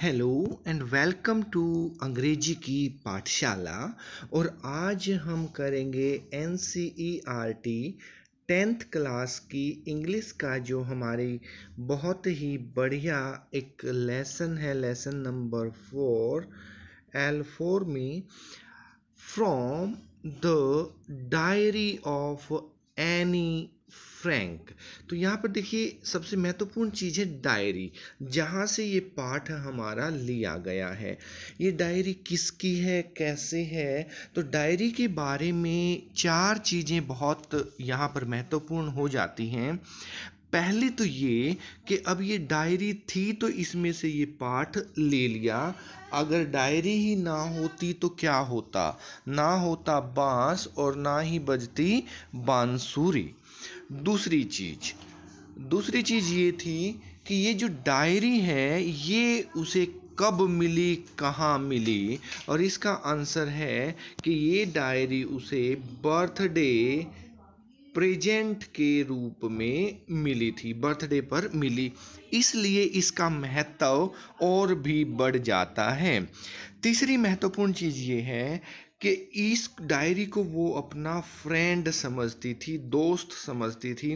Hello and welcome to अंग्रेजी की पाठशाला और आज हम करेंगे N C E R T tenth class की इंग्लिश का जो हमारी बहुत ही बढ़िया एक लेसन है lesson number four L four में from the diary of Anne Frank तो यहाँ पर देखिए सबसे महत्वपूर्ण चीज़ है डायरी जहाँ से ये पाठ हमारा लिया गया है ये डायरी किसकी है कैसे है तो डायरी के बारे में चार चीज़ें बहुत यहाँ पर महत्वपूर्ण हो जाती हैं पहले तो ये कि अब ये डायरी थी तो इसमें से ये पाठ ले लिया अगर डायरी ही ना होती तो क्या होता ना होता बांस और ना ही बजती बांसुरी दूसरी चीज़ दूसरी चीज़ ये थी कि ये जो डायरी है ये उसे कब मिली कहाँ मिली और इसका आंसर है कि ये डायरी उसे बर्थडे प्रेजेंट के रूप में मिली थी बर्थडे पर मिली इसलिए इसका महत्व और भी बढ़ जाता है तीसरी महत्वपूर्ण चीज़ ये है कि इस डायरी को वो अपना फ्रेंड समझती थी दोस्त समझती थी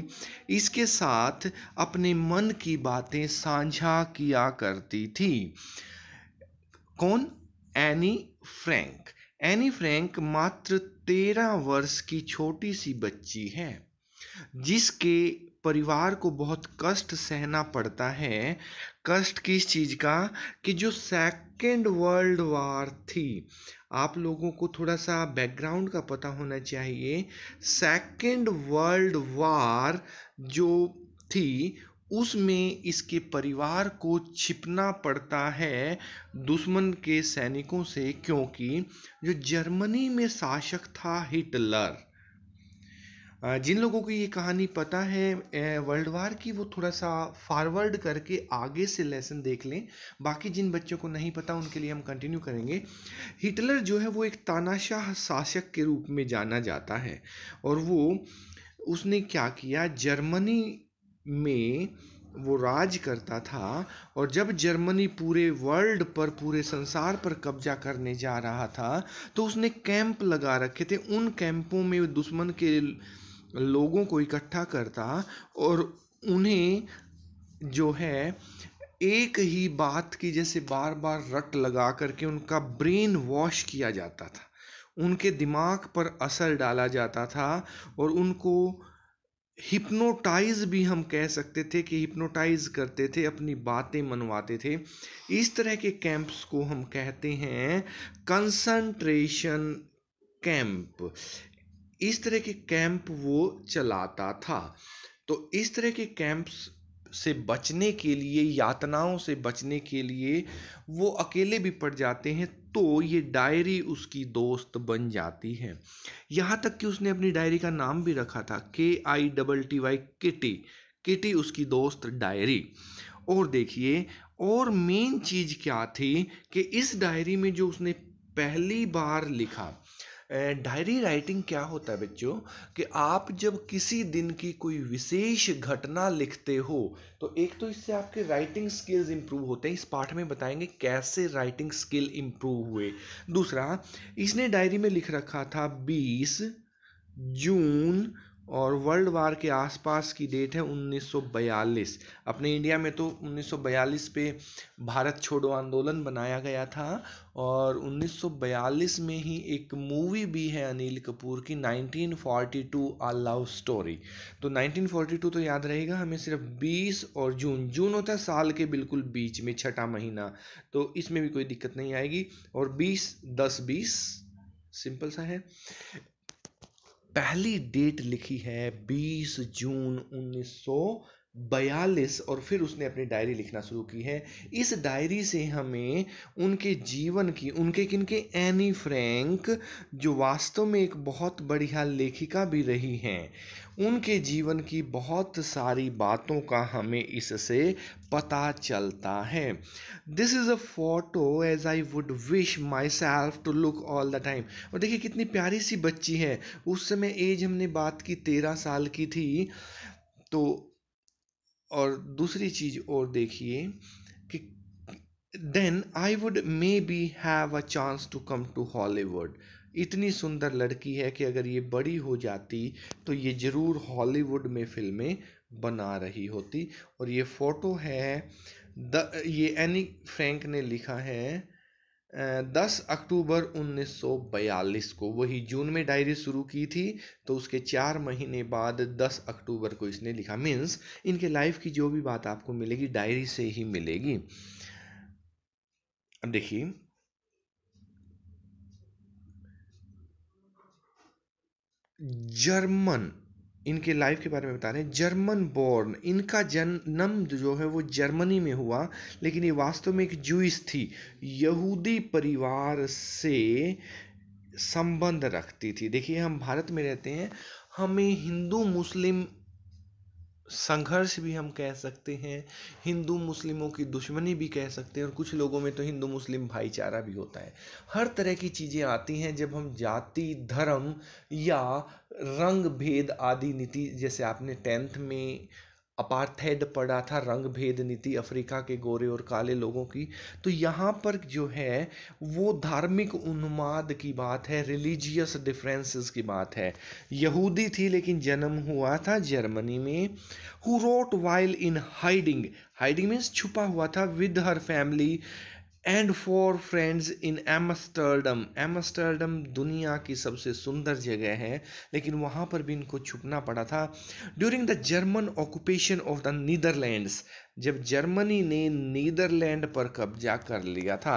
इसके साथ अपने मन की बातें साझा किया करती थी कौन एनी फ्रैंक एनी फ्रैंक मात्र तेरह वर्ष की छोटी सी बच्ची है जिसके परिवार को बहुत कष्ट सहना पड़ता है कष्ट किस चीज़ का कि जो सेकेंड वर्ल्ड वार थी आप लोगों को थोड़ा सा बैकग्राउंड का पता होना चाहिए सेकेंड वर्ल्ड वार जो थी उसमें इसके परिवार को छिपना पड़ता है दुश्मन के सैनिकों से क्योंकि जो जर्मनी में शासक था हिटलर जिन लोगों को ये कहानी पता है वर्ल्ड वार की वो थोड़ा सा फॉरवर्ड करके आगे से लेसन देख लें बाकी जिन बच्चों को नहीं पता उनके लिए हम कंटिन्यू करेंगे हिटलर जो है वो एक तानाशाह शासक के रूप में जाना जाता है और वो उसने क्या किया जर्मनी में वो राज करता था और जब जर्मनी पूरे वर्ल्ड पर पूरे संसार पर कब्जा करने जा रहा था तो उसने कैंप लगा रखे थे उन कैंपों में दुश्मन के लोगों को इकट्ठा करता और उन्हें जो है एक ही बात की जैसे बार बार रट लगा करके उनका ब्रेन वॉश किया जाता था उनके दिमाग पर असर डाला जाता था और उनको हिप्नोटाइज भी हम कह सकते थे कि हिप्नोटाइज करते थे अपनी बातें मनवाते थे इस तरह के कैंप्स को हम कहते हैं कंसंट्रेशन कैंप इस तरह के कैंप वो चलाता था तो इस तरह के कैंप्स से बचने के लिए यातनाओं से बचने के लिए वो अकेले भी पड़ जाते हैं तो ये डायरी उसकी दोस्त बन जाती है यहाँ तक कि उसने अपनी डायरी का नाम भी रखा था के I double T Y Kitty Kitty उसकी दोस्त डायरी और देखिए और मेन चीज़ क्या थी कि इस डायरी में जो उसने पहली बार लिखा डायरी राइटिंग क्या होता है बच्चों कि आप जब किसी दिन की कोई विशेष घटना लिखते हो तो एक तो इससे आपके राइटिंग स्किल्स इम्प्रूव होते हैं इस पाठ में बताएंगे कैसे राइटिंग स्किल इम्प्रूव हुए दूसरा इसने डायरी में लिख रखा था बीस जून और वर्ल्ड वार के आसपास की डेट है 1942 अपने इंडिया में तो 1942 पे भारत छोड़ो आंदोलन बनाया गया था और 1942 में ही एक मूवी भी है अनिल कपूर की 1942 आ लव स्टोरी तो 1942 तो याद रहेगा हमें सिर्फ 20 और जून जून होता है साल के बिल्कुल बीच में छठा महीना तो इसमें भी कोई दिक्कत नहीं आएगी और 20 दस बीस सिंपल सा है पहली डेट लिखी है 20 जून 1942 और फिर उसने अपनी डायरी लिखना शुरू की है इस डायरी से हमें उनके जीवन की उनके किनके एनी फ्रैंक जो वास्तव में एक बहुत बढ़िया लेखिका भी रही हैं उनके जीवन की बहुत सारी बातों का हमें इससे पता चलता है this is a photo as I would wish myself to look all the time और देखिए कितनी प्यारी सी बच्ची है उस समय एज हमने बात की तेरह साल की थी तो और दूसरी चीज़ और देखिए कि then I would maybe have a chance to come to Hollywood इतनी सुंदर लड़की है कि अगर ये बड़ी हो जाती तो ये ज़रूर हॉलीवुड में फिल्में बना रही होती और ये फ़ोटो है द ये एनी फ्रैंक ने लिखा है दस अक्टूबर 1942 को वही जून में डायरी शुरू की थी तो उसके चार महीने बाद दस अक्टूबर को इसने लिखा मीन्स इनके लाइफ की जो भी बात आपको मिलेगी डायरी से ही मिलेगी देखिए जर्मन इनके लाइफ के बारे में बता रहे हैं जर्मन बोर्न इनका जन्म जो है वो जर्मनी में हुआ लेकिन ये वास्तव में एक जूस थी यहूदी परिवार से संबंध रखती थी देखिए हम भारत में रहते हैं हमें हिंदू मुस्लिम संघर्ष भी हम कह सकते हैं हिंदू मुस्लिमों की दुश्मनी भी कह सकते हैं और कुछ लोगों में तो हिंदू मुस्लिम भाईचारा भी होता है हर तरह की चीज़ें आती हैं जब हम जाति धर्म या रंग भेद आदि नीति जैसे आपने टेंथ में अपार्थेड पड़ा था रंग भेद नीति अफ्रीका के गोरे और काले लोगों की तो यहाँ पर जो है वो धार्मिक उन्माद की बात है रिलीजियस डिफरेंसेस की बात है यहूदी थी लेकिन जन्म हुआ था जर्मनी में who wrote while in hiding hiding means छुपा हुआ था with her family and four friends in Amsterdam Amsterdam दुनिया की सबसे सुंदर जगह है लेकिन वहाँ पर भी इनको छुपना पड़ा था during the German occupation of the Netherlands जब जर्मनी ने नीदरलैंड पर कब्जा कर लिया था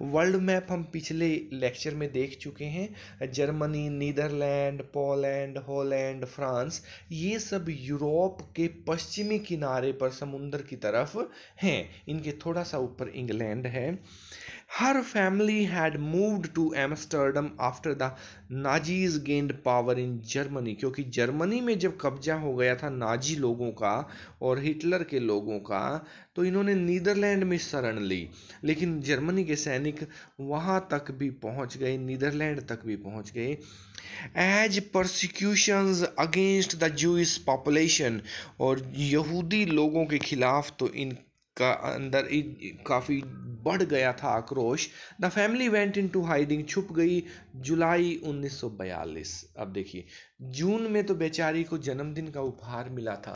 वर्ल्ड मैप हम पिछले लेक्चर में देख चुके हैं Germany Netherland Poland Holland France ये सब यूरोप के पश्चिमी किनारे पर समुंदर की तरफ हैं इनके थोड़ा सा ऊपर इंग्लैंड है Her family had moved to Amsterdam after the Nazis gained power in Germany क्योंकि जर्मनी में जब कब्जा हो गया था नाजी लोगों का और हिटलर के लोगों का तो इन्होंने नीदरलैंड में शरण ली लेकिन जर्मनी के सैनिक वहाँ तक भी पहुँच गए नीदरलैंड तक भी पहुँच गए as persecutions against the Jews population और यहूदी लोगों के खिलाफ तो इन का अंदर काफ़ी बढ़ गया था आक्रोश the family went into hiding छुप गई जुलाई 1942 अब देखिए जून में तो बेचारी को जन्मदिन का उपहार मिला था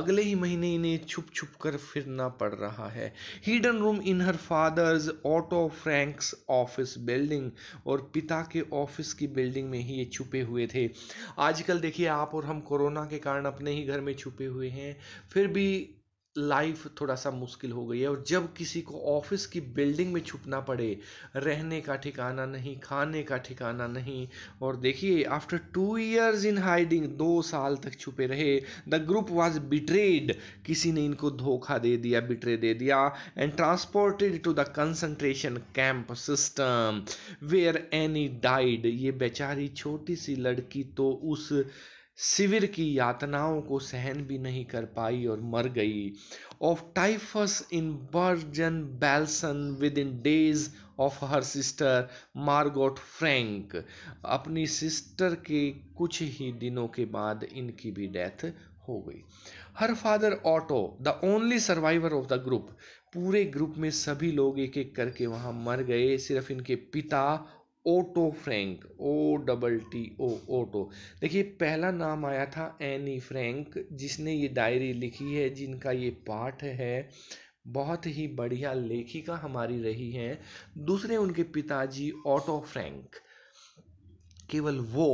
अगले ही महीने इन्हें छुप छुप कर फिरना पड़ रहा है hidden room in her father's Otto Frank's office building और पिता के ऑफिस की बिल्डिंग में ही ये छुपे हुए थे आजकल देखिए आप और हम कोरोना के कारण अपने ही घर में छुपे हुए हैं फिर भी लाइफ थोड़ा सा मुश्किल हो गई है और जब किसी को ऑफिस की बिल्डिंग में छुपना पड़े रहने का ठिकाना नहीं खाने का ठिकाना नहीं और देखिए after two years in hiding दो साल तक छुपे रहे द ग्रुप वाज बिट्रेड किसी ने इनको धोखा दे दिया बिट्रे दे दिया and transported to the concentration camp system where Anne died ये बेचारी छोटी सी लड़की तो उस शिविर की यातनाओं को सहन भी नहीं कर पाई और मर गई of typhus in Bergen Belsen within days of her sister Margot Frank अपनी सिस्टर के कुछ ही दिनों के बाद इनकी भी डेथ हो गई her father Otto the only survivor of the group पूरे ग्रुप में सभी लोग एक एक करके वहाँ मर गए सिर्फ इनके पिता Otto Frank O double T O Otto देखिए पहला नाम आया था एनी फ्रैंक जिसने ये डायरी लिखी है जिनका ये पाठ है बहुत ही बढ़िया लेखिका हमारी रही है दूसरे उनके पिताजी ऑटो फ्रैंक केवल वो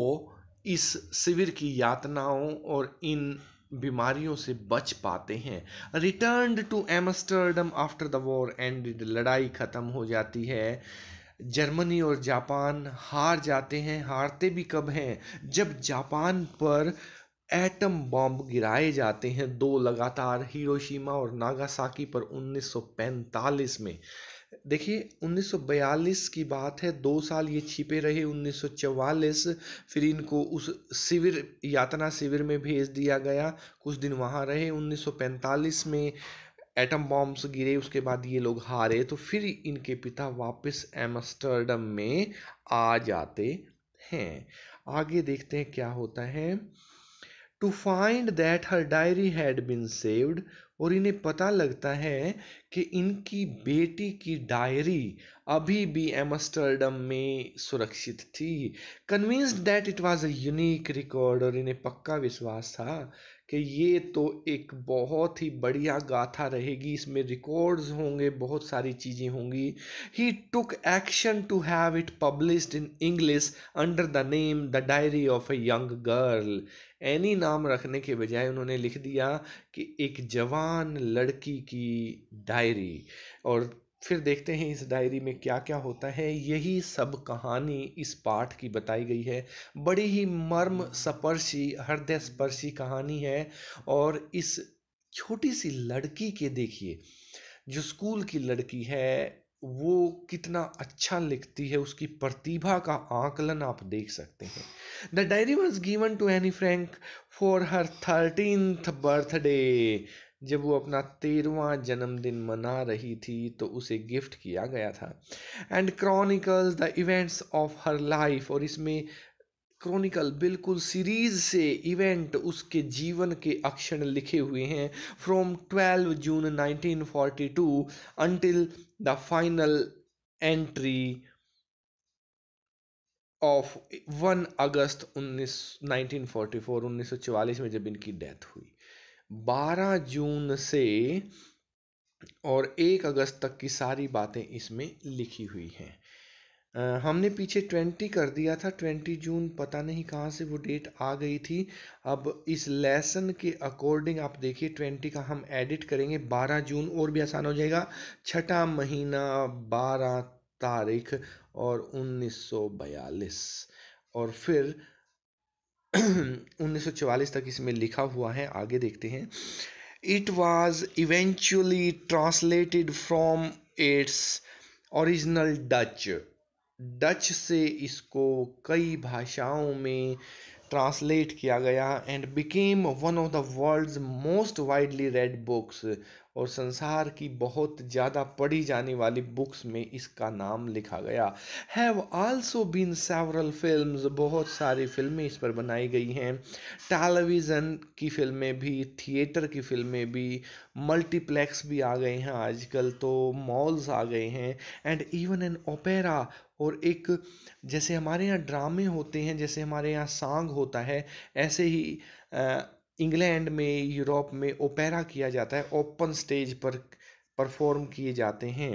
इस शिविर की यातनाओं और इन बीमारियों से बच पाते हैं return to Amsterdam after the war and लड़ाई ख़त्म हो जाती है जर्मनी और जापान हार जाते हैं हारते भी कब हैं जब जापान पर एटम बॉम्ब गिराए जाते हैं दो लगातार हिरोशिमा और नागासाकी पर 1945 में देखिए 1942 की बात है दो साल ये छिपे रहे 1944 फिर इनको उस शिविर यातना शिविर में भेज दिया गया कुछ दिन वहाँ रहे 1945 में एटम बॉम्ब्स गिरे उसके बाद ये लोग हारे तो फिर इनके पिता वापस एमस्टरडम में आ जाते हैं आगे देखते हैं क्या होता है to find that her diary had been saved और इन्हें पता लगता है कि इनकी बेटी की डायरी अभी भी एमस्टरडम में सुरक्षित थी convinced that it was a unique record और इन्हें पक्का विश्वास था कि ये तो एक बहुत ही बढ़िया गाथा रहेगी इसमें रिकॉर्ड्स होंगे बहुत सारी चीज़ें होंगी ही took action to have it published in English under the name the diary of a young girl Anne नाम रखने के बजाय उन्होंने लिख दिया कि एक जवान लड़की की डायरी और फिर देखते हैं इस डायरी में क्या क्या होता है यही सब कहानी इस पाठ की बताई गई है बड़ी ही मर्म स्पर्शी हृदय स्पर्शी कहानी है और इस छोटी सी लड़की के देखिए जो स्कूल की लड़की है वो कितना अच्छा लिखती है उसकी प्रतिभा का आकलन आप देख सकते हैं the diary was given to Anne Frank for her thirteenth birthday जब वो अपना तेरवा जन्मदिन मना रही थी तो उसे गिफ्ट किया गया था and chronicled the events of her life और इसमें क्रॉनिकल बिल्कुल सीरीज से इवेंट उसके जीवन के अक्षर लिखे हुए हैं from 12 June 1942 until the final entry of one August उन्नीस सौ चवालीस में जब इनकी डेथ हुई 12 जून से और 1 अगस्त तक की सारी बातें इसमें लिखी हुई हैं हमने पीछे ट्वेंटी कर दिया था ट्वेंटी जून पता नहीं कहाँ से वो डेट आ गई थी अब इस लेसन के अकॉर्डिंग आप देखिए ट्वेंटी का हम एडिट करेंगे बारह जून और भी आसान हो जाएगा छठा महीना बारह तारीख और उन्नीस सौ बयालीस और फिर 1944 तक इसमें लिखा हुआ है आगे देखते हैं it was eventually translated from its original Dutch Dutch से इसको कई भाषाओं में ट्रांसलेट किया गया and became one of the world's most widely read books और संसार की बहुत ज़्यादा पढ़ी जाने वाली बुक्स में इसका नाम लिखा गया have also been several film बहुत सारी फिल्में इस पर बनाई गई हैं टेलीविज़न की फिल्में भी थिएटर की फिल्में भी मल्टीप्लेक्स भी आ गए हैं आजकल तो मॉल्स आ गए हैं एंड इवन एन ओपेरा और एक जैसे हमारे यहाँ ड्रामे होते हैं जैसे हमारे यहाँ सांग होता है ऐसे ही आ, इंग्लैंड में यूरोप में ओपेरा किया जाता है ओपन स्टेज पर परफॉर्म किए जाते हैं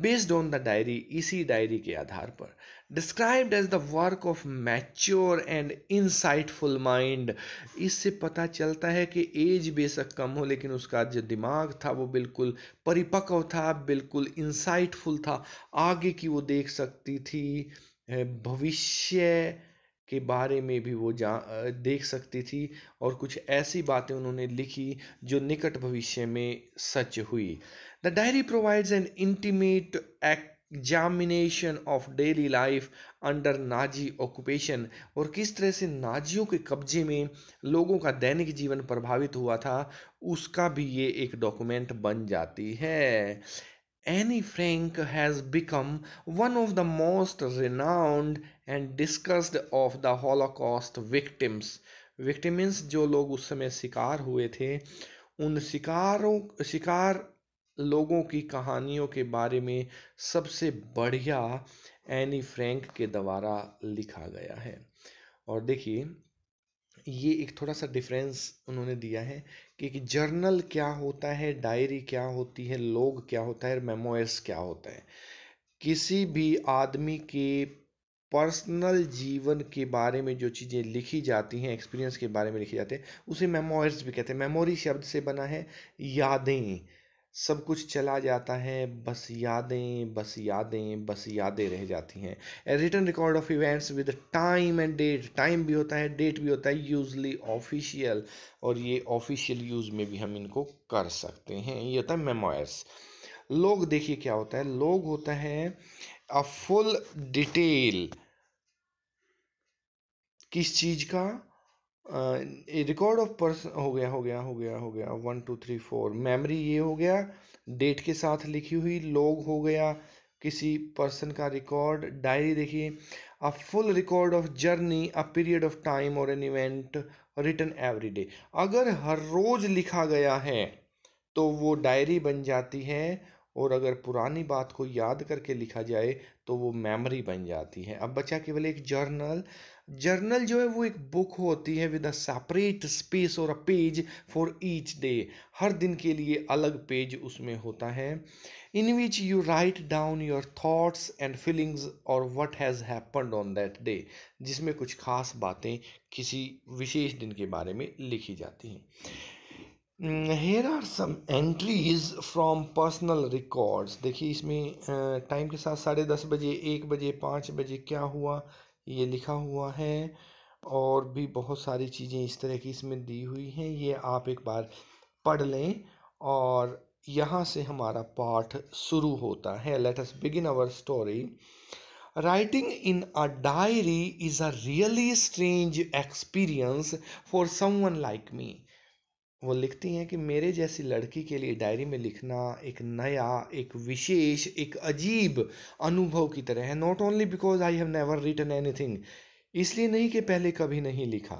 बेस्ड ऑन द डायरी इसी डायरी के आधार पर described as the work of mature and insightful mind इससे पता चलता है कि एज बेशक कम हो लेकिन उसका जो दिमाग था वो बिल्कुल परिपक्व था बिल्कुल इंसाइटफुल था आगे की वो देख सकती थी भविष्य के बारे में भी वो जा देख सकती थी और कुछ ऐसी बातें उन्होंने लिखी जो निकट भविष्य में सच हुई the diary provides an intimate examination of daily life under Nazi occupation और किस तरह से नाजियों के कब्जे में लोगों का दैनिक जीवन प्रभावित हुआ था उसका भी ये एक डॉक्यूमेंट बन जाती है Anne Frank has become one of the most renowned and discussed of the Holocaust victims victims जो लोग उस समय शिकार हुए थे उन शिकारों शिकार लोगों की कहानियों के बारे में सबसे बढ़िया एनी फ्रैंक के द्वारा लिखा गया है और देखिए ये एक थोड़ा सा डिफरेंस उन्होंने दिया है कि, कि जर्नल क्या होता है डायरी क्या होती है लोग क्या होता है मेमोयर्स क्या होता है किसी भी आदमी के पर्सनल जीवन के बारे में जो चीज़ें लिखी जाती हैं एक्सपीरियंस के बारे में लिखी जाते हैं उसे मेमोरीज भी कहते हैं मेमोरी शब्द से बना है यादें सब कुछ चला जाता है बस यादें बस यादें बस यादें रह जाती हैं a written record of events with time and date time भी होता है डेट भी होता है यूजली ऑफिशियल और ये ऑफिशियल यूज़ में भी हम इनको कर सकते हैं ये होता है मेमोयर्स लोग देखिए क्या होता है लोग होता है अ फुल डिटेल किस चीज का रिकॉर्ड ऑफ पर्सन हो गया हो गया हो गया हो गया one two three four memory ये हो गया डेट के साथ लिखी हुई लोग हो गया किसी पर्सन का रिकॉर्ड डायरी देखिए a full record of journey a period of time और an event written every day अगर हर रोज लिखा गया है तो वो डायरी बन जाती है और अगर पुरानी बात को याद करके लिखा जाए तो वो मेमोरी बन जाती है अब बचा केवल एक जर्नल जर्नल जो है वो एक बुक होती है विद अ सेपरेट स्पेस और a page for each day हर दिन के लिए अलग पेज उसमें होता है in which you write down your thoughts and feelings और what has happened on that day जिसमें कुछ खास बातें किसी विशेष दिन के बारे में लिखी जाती हैं here are some entries from personal records देखिए इसमें टाइम के साथ साढ़े दस बजे एक बजे पाँच बजे क्या हुआ ये लिखा हुआ है और भी बहुत सारी चीज़ें इस तरह की इसमें दी हुई हैं ये आप एक बार पढ़ लें और यहाँ से हमारा पाठ शुरू होता है let us begin our story writing in a diary is a really strange experience for someone like me वो लिखती हैं कि मेरे जैसी लड़की के लिए डायरी में लिखना एक नया एक विशेष एक अजीब अनुभव की तरह है not only because I have never written anything इसलिए नहीं कि पहले कभी नहीं लिखा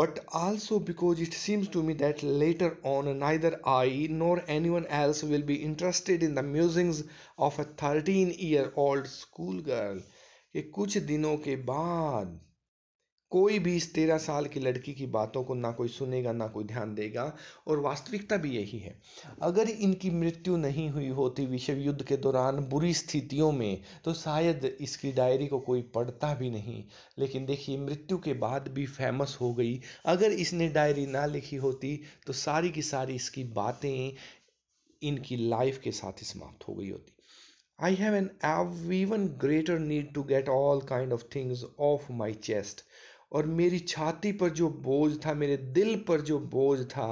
but also because it seems to me that later on neither I nor anyone else will be interested in the musings of a thirteen year old school girl कि कुछ दिनों के बाद कोई भी इस तेरह साल की लड़की की बातों को ना कोई सुनेगा ना कोई ध्यान देगा और वास्तविकता भी यही है अगर इनकी मृत्यु नहीं हुई होती विश्व युद्ध के दौरान बुरी स्थितियों में तो शायद इसकी डायरी को कोई पढ़ता भी नहीं लेकिन देखिए मृत्यु के बाद भी फेमस हो गई अगर इसने डायरी ना लिखी होती तो सारी की सारी इसकी बातें इनकी लाइफ के साथ ही समाप्त हो गई होती I have an even even greater need to get all kind of things off my chest और मेरी छाती पर जो बोझ था मेरे दिल पर जो बोझ था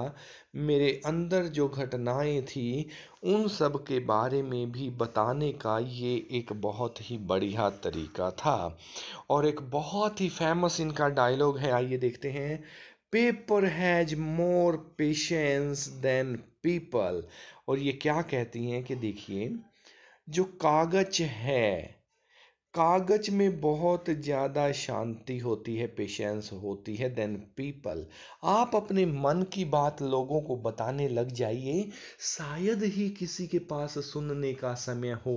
मेरे अंदर जो घटनाएं थी उन सब के बारे में भी बताने का ये एक बहुत ही बढ़िया तरीका था और एक बहुत ही फेमस इनका डायलॉग है आइए देखते हैं paper has more patience than people और ये क्या कहती हैं कि देखिए जो कागज है कागज में बहुत ज़्यादा शांति होती है पेशेंस होती है देन पीपल आप अपने मन की बात लोगों को बताने लग जाइए शायद ही किसी के पास सुनने का समय हो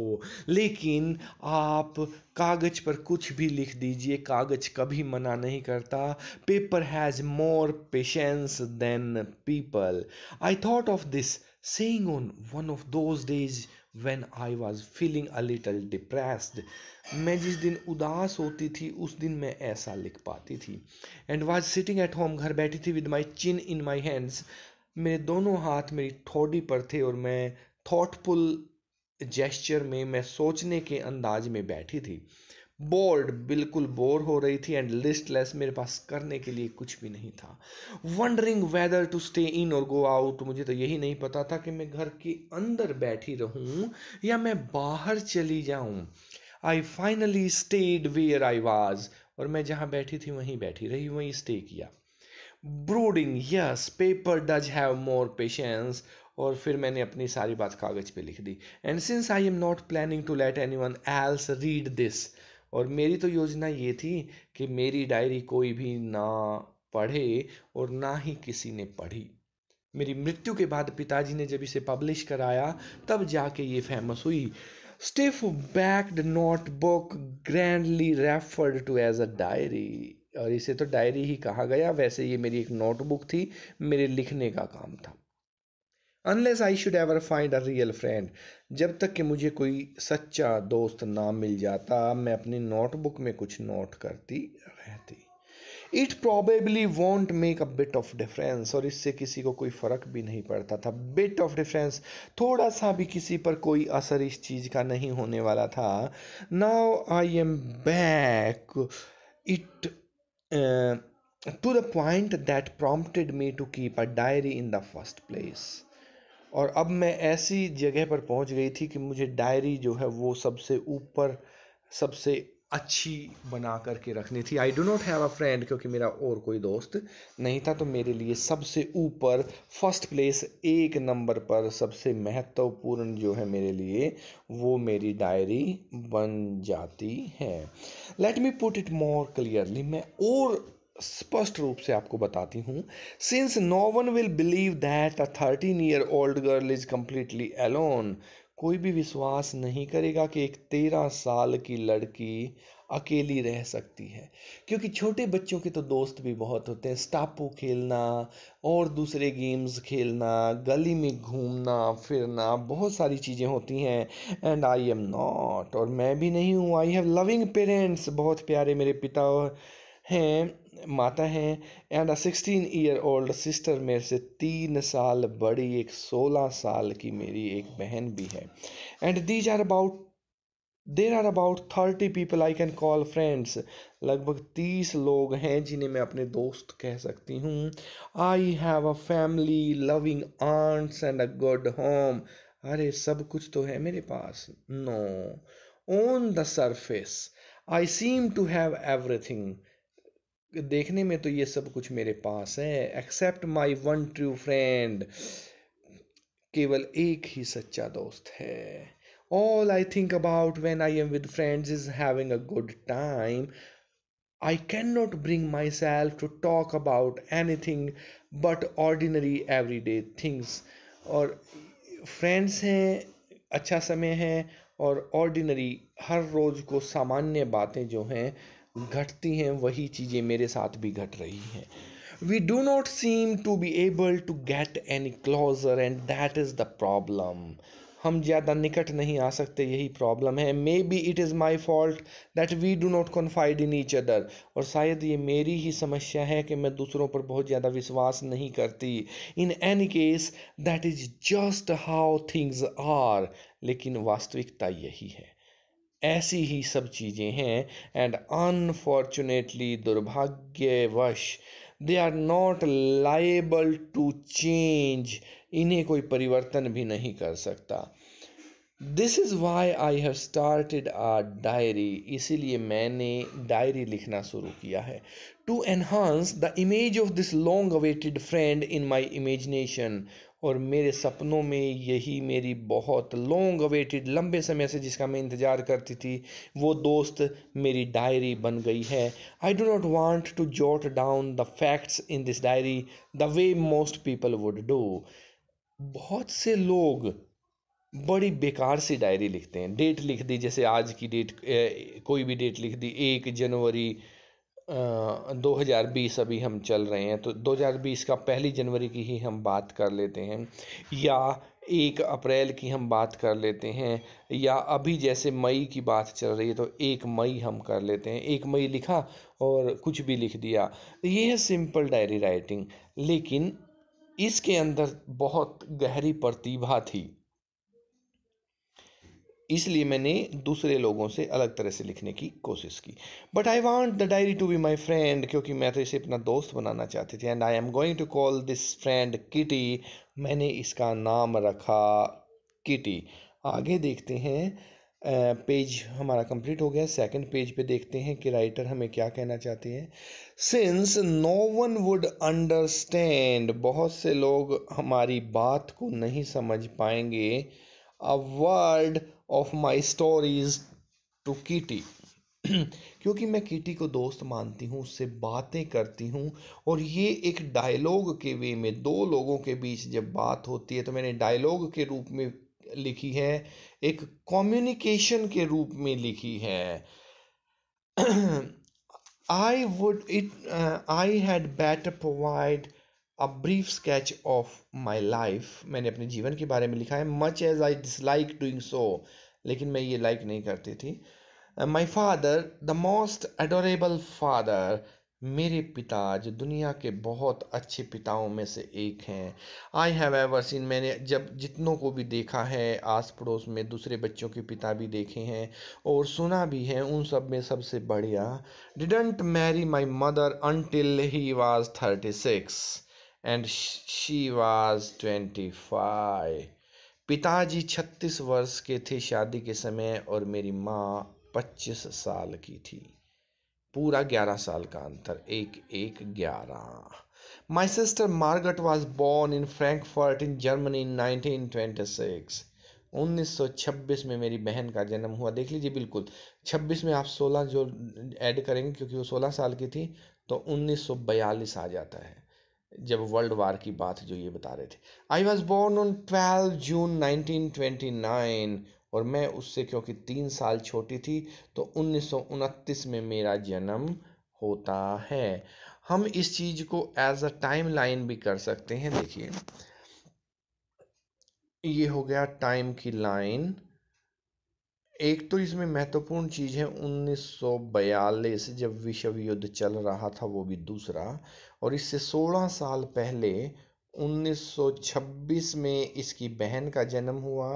लेकिन आप कागज पर कुछ भी लिख दीजिए कागज कभी मना नहीं करता paper has more patience than people I thought of this saying on one of those days when I was feeling a little depressed मैं जिस दिन उदास होती थी उस दिन मैं ऐसा लिख पाती थी and was sitting at home घर बैठी थी with my chin in my hands मेरे दोनों हाथ मेरी ठोडी पर थे और मैं थॉटफुल जेस्चर में मैं सोचने के अंदाज में बैठी थी बोर्ड बिल्कुल बोर हो रही थी एंड लिस्टलेस मेरे पास करने के लिए कुछ भी नहीं था wondering whether to stay in और गो आउट मुझे तो यही नहीं पता था कि मैं घर के अंदर बैठी रहूं या मैं बाहर चली जाऊं I finally stayed where I was और मैं जहाँ बैठी थी वहीं बैठी रही वहीं स्टे किया brooding yes paper does have more patience और फिर मैंने अपनी सारी बात कागज़ पे लिख दी and since I am not planning to let anyone else read this और मेरी तो योजना ये थी कि मेरी डायरी कोई भी ना पढ़े और ना ही किसी ने पढ़ी मेरी मृत्यु के बाद पिताजी ने जब इसे पब्लिश कराया तब जाके ये फेमस हुई stiff backed notebook grandly referred to as a diary और इसे तो डायरी ही कहा गया वैसे ये मेरी एक नोटबुक थी मेरे लिखने का काम था unless I should ever find a real friend जब तक कि मुझे कोई सच्चा दोस्त ना मिल जाता मैं अपनी नोटबुक में कुछ नोट करती रहती it probably won't make a bit of difference और इससे किसी को कोई फ़र्क भी नहीं पड़ता था बिट ऑफ डिफरेंस थोड़ा सा भी किसी पर कोई असर इस चीज़ का नहीं होने वाला था now I am back it to the point that prompted me to keep a diary in the first place और अब मैं ऐसी जगह पर पहुंच गई थी कि मुझे डायरी जो है वो सबसे ऊपर सबसे अच्छी बना करके रखनी थी I do not have a friend क्योंकि मेरा और कोई दोस्त नहीं था तो मेरे लिए सबसे ऊपर फर्स्ट प्लेस एक नंबर पर सबसे महत्वपूर्ण जो है मेरे लिए वो मेरी डायरी बन जाती है let me put it more clearly मैं और स्पष्ट रूप से आपको बताती हूँ since no one will believe that a thirteen year old girl is completely alone कोई भी विश्वास नहीं करेगा कि एक तेरह साल की लड़की अकेली रह सकती है क्योंकि छोटे बच्चों के तो दोस्त भी बहुत होते हैं स्टापू खेलना और दूसरे गेम्स खेलना गली में घूमना फिरना बहुत सारी चीज़ें होती हैं एंड आई एम नॉट और मैं भी नहीं हूँ आई हैव लविंग पेरेंट्स बहुत प्यारे मेरे पिता हैं माता हैं and a sixteen year old sister मेरे से तीन साल बड़ी एक सोलह साल की मेरी एक बहन भी है and these are about there are about thirty people I can call friends लगभग तीस लोग हैं जिन्हें मैं अपने दोस्त कह सकती हूँ I have a family loving aunts and a good home अरे सब कुछ तो है मेरे पास no on the surface I seem to have everything देखने में तो ये सब कुछ मेरे पास है except my one true friend केवल एक ही सच्चा दोस्त है all I think about when I am with friends is having a good time I can not bring myself to talk about anything but ordinary everyday things और friends हैं अच्छा समय है और ordinary हर रोज़ को सामान्य बातें जो हैं घटती हैं वही चीज़ें मेरे साथ भी घट रही हैं we do not seem to be able to get any closer and that is the problem हम ज़्यादा निकट नहीं आ सकते यही प्रॉब्लम है maybe it is my fault that we do not confide in each other और शायद ये मेरी ही समस्या है कि मैं दूसरों पर बहुत ज़्यादा विश्वास नहीं करती in any case that is just how things are लेकिन वास्तविकता यही है ऐसी ही सब चीज़ें हैं एंड अनफॉर्चुनेटली दुर्भाग्यवश they are not liable to change इन्हें कोई परिवर्तन भी नहीं कर सकता this is why I have started a diary इसीलिए मैंने डायरी लिखना शुरू किया है to enhance the image of this long awaited friend in my imagination और मेरे सपनों में यही मेरी बहुत लॉन्ग अवेटेड लंबे समय से जिसका मैं इंतज़ार करती थी वो दोस्त मेरी डायरी बन गई है I do not want to jot down the facts in this diary the way most people would do बहुत से लोग बड़ी बेकार सी डायरी लिखते हैं डेट लिख दी जैसे आज की डेट कोई भी डेट लिख दी एक जनवरी दो हज़ार बीस अभी हम चल रहे हैं तो दो हज़ार बीस का पहली जनवरी की ही हम बात कर लेते हैं या एक अप्रैल की हम बात कर लेते हैं या अभी जैसे मई की बात चल रही है तो एक मई हम कर लेते हैं एक मई लिखा और कुछ भी लिख दिया ये है सिंपल डायरी राइटिंग लेकिन इसके अंदर बहुत गहरी प्रतिभा थी इसलिए मैंने दूसरे लोगों से अलग तरह से लिखने की कोशिश की but I want the diary to be my friend क्योंकि मैं तो इसे अपना दोस्त बनाना चाहती थी and I am going to call this friend Kitty मैंने इसका नाम रखा किटी आगे देखते हैं पेज हमारा कंप्लीट हो गया सेकंड पेज पे देखते हैं कि राइटर हमें क्या कहना चाहते हैं since no one would understand बहुत से लोग हमारी बात को नहीं समझ पाएंगे a word of my stories to Kitty क्योंकि मैं कीटी को दोस्त मानती हूँ उससे बातें करती हूँ और ये एक डायलॉग के वे में दो लोगों के बीच जब बात होती है तो मैंने डायलॉग के रूप में लिखी है एक कम्युनिकेशन के रूप में लिखी है I would it I had better provide a brief sketch of my life मैंने अपने जीवन के बारे में लिखा है much as I dislike doing so लेकिन मैं ये लाइक नहीं करती थी my father the most adorable father मेरे पिता जो दुनिया के बहुत अच्छे पिताओं में से एक हैं आई हैव एवर सीन मैंने जब जितनों को भी देखा है आस पड़ोस में दूसरे बच्चों के पिता भी देखे हैं और सुना भी है उन सब में सबसे बढ़िया didn't marry my mother until he was thirty six and she was twenty five पिताजी छत्तीस वर्ष के थे शादी के समय और मेरी माँ पच्चीस साल की थी पूरा ग्यारह साल का अंतर एक एक ग्यारह my sister Margot was born in Frankfurt in Germany in nineteen twenty six उन्नीस सौ छब्बीस में मेरी बहन का जन्म हुआ देख लीजिए बिल्कुल छब्बीस में आप सोलह जो ऐड करेंगे क्योंकि वो सोलह साल की थी तो उन्नीस सौ बयालीस आ जाता है जब वर्ल्ड वार की बात जो ये बता रहे थे I was born on twelve June 1929 और मैं उससे क्योंकि तीन साल छोटी थी तो उन्नीस में मेरा जन्म होता है हम इस चीज़ को एज अ टाइम लाइन भी कर सकते हैं देखिए ये हो गया टाइम की लाइन एक तो इसमें महत्वपूर्ण चीज़ है 1942 जब विश्व युद्ध चल रहा था वो भी दूसरा और इससे 16 साल पहले 1926 में इसकी बहन का जन्म हुआ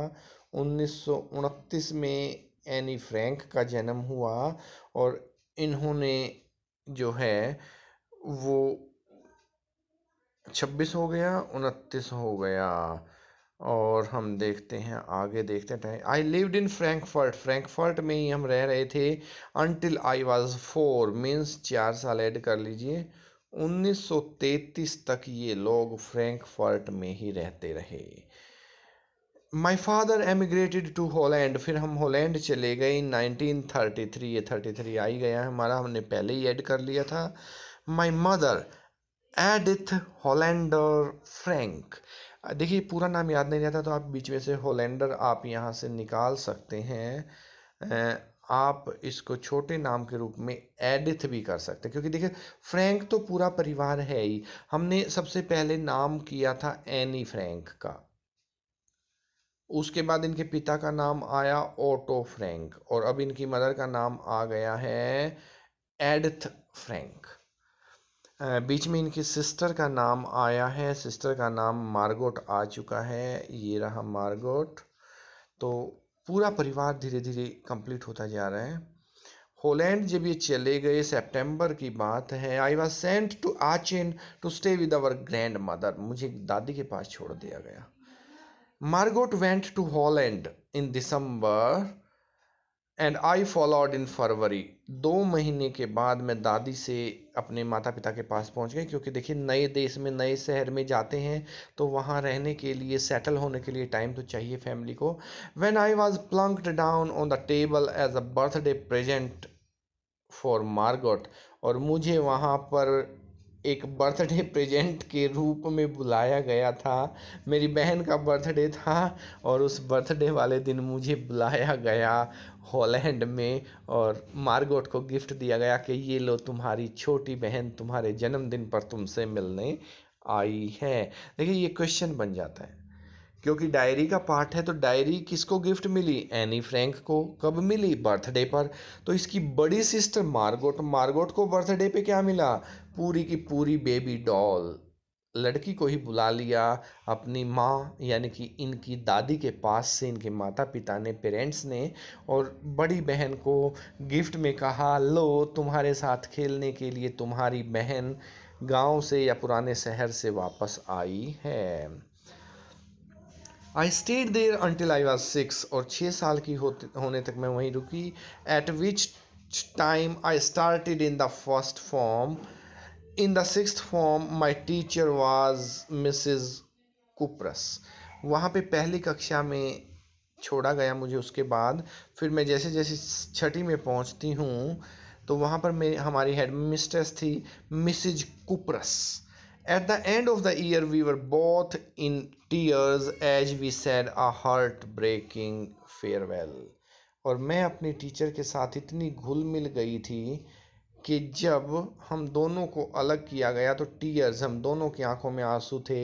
1929 में एनी फ्रैंक का जन्म हुआ और इन्होंने जो है वो 26 हो गया 29 हो गया और हम देखते हैं आगे देखते हैं I lived in Frankfurt Frankfurt में ही हम रह रहे थे until I was four means चार साल ऐड कर लीजिए 1933 तक ये लोग फ्रैंकफर्ट में ही रहते रहे my father emigrated to Holland फिर हम हॉलैंड चले गए 1933 ये 33 आई गया है हमारा हमने पहले ही ऐड कर लिया था my mother Edith Hollander Frank देखिए पूरा नाम याद नहीं रहता तो आप बीच में से हॉलैंडर आप यहाँ से निकाल सकते हैं आप इसको छोटे नाम के रूप में एडिथ भी कर सकते हैं क्योंकि देखिए फ्रैंक तो पूरा परिवार है ही हमने सबसे पहले नाम किया था एनी फ्रैंक का उसके बाद इनके पिता का नाम आया ओटो फ्रैंक और अब इनकी मदर का नाम आ गया है एडिथ फ्रैंक बीच में इनकी सिस्टर का नाम आया है सिस्टर का नाम मार्गोट आ चुका है ये रहा मार्गोट तो पूरा परिवार धीरे धीरे कंप्लीट होता जा रहा है होलैंड जब ये चले गए सितंबर की बात है I was sent to Aachen to stay with our grandmother मुझे दादी के पास छोड़ दिया गया Margot went to Holland in December and I followed in February दो महीने के बाद मैं दादी से अपने माता पिता के पास पहुंच गए क्योंकि देखिए नए देश में नए शहर में जाते हैं तो वहाँ रहने के लिए सेटल होने के लिए टाइम तो चाहिए फैमिली को when I was plunked down on the table as a birthday present for Margot और मुझे वहाँ पर एक बर्थडे प्रेजेंट के रूप में बुलाया गया था मेरी बहन का बर्थडे था और उस बर्थडे वाले दिन मुझे बुलाया गया हॉलैंड में और मार्गोट को गिफ्ट दिया गया कि ये लो तुम्हारी छोटी बहन तुम्हारे जन्मदिन पर तुमसे मिलने आई है देखिए ये क्वेश्चन बन जाता है क्योंकि डायरी का पार्ट है तो डायरी किसको गिफ्ट मिली एनी फ्रैंक को कब मिली बर्थडे पर तो इसकी बड़ी सिस्टर मार्गोट मार्गोट को बर्थडे पे क्या मिला पूरी की पूरी बेबी डॉल लड़की को ही बुला लिया अपनी माँ यानी कि इनकी दादी के पास से इनके माता पिता ने पेरेंट्स ने और बड़ी बहन को गिफ्ट में कहा लो तुम्हारे साथ खेलने के लिए तुम्हारी बहन गांव से या पुराने शहर से वापस आई है I stayed there until I was six और छः साल की होते होने तक मैं वहीं रुकी at which time I started in the first form in the six form my teacher was Mrs Kuperus वहाँ पर पहली कक्षा में छोड़ा गया मुझे उसके बाद फिर मैं जैसे जैसे छठी में पहुँचती हूँ तो वहाँ पर मेरी हमारी हेड मिस्ट्रेस थी मिसिज कुप्रस At the end of the year, we were both in tears as we said a heartbreaking farewell. और मैं अपने टीचर के साथ इतनी घुल मिल गई थी कि जब हम दोनों को अलग किया गया तो टीयर्स हम दोनों की आंखों में आंसू थे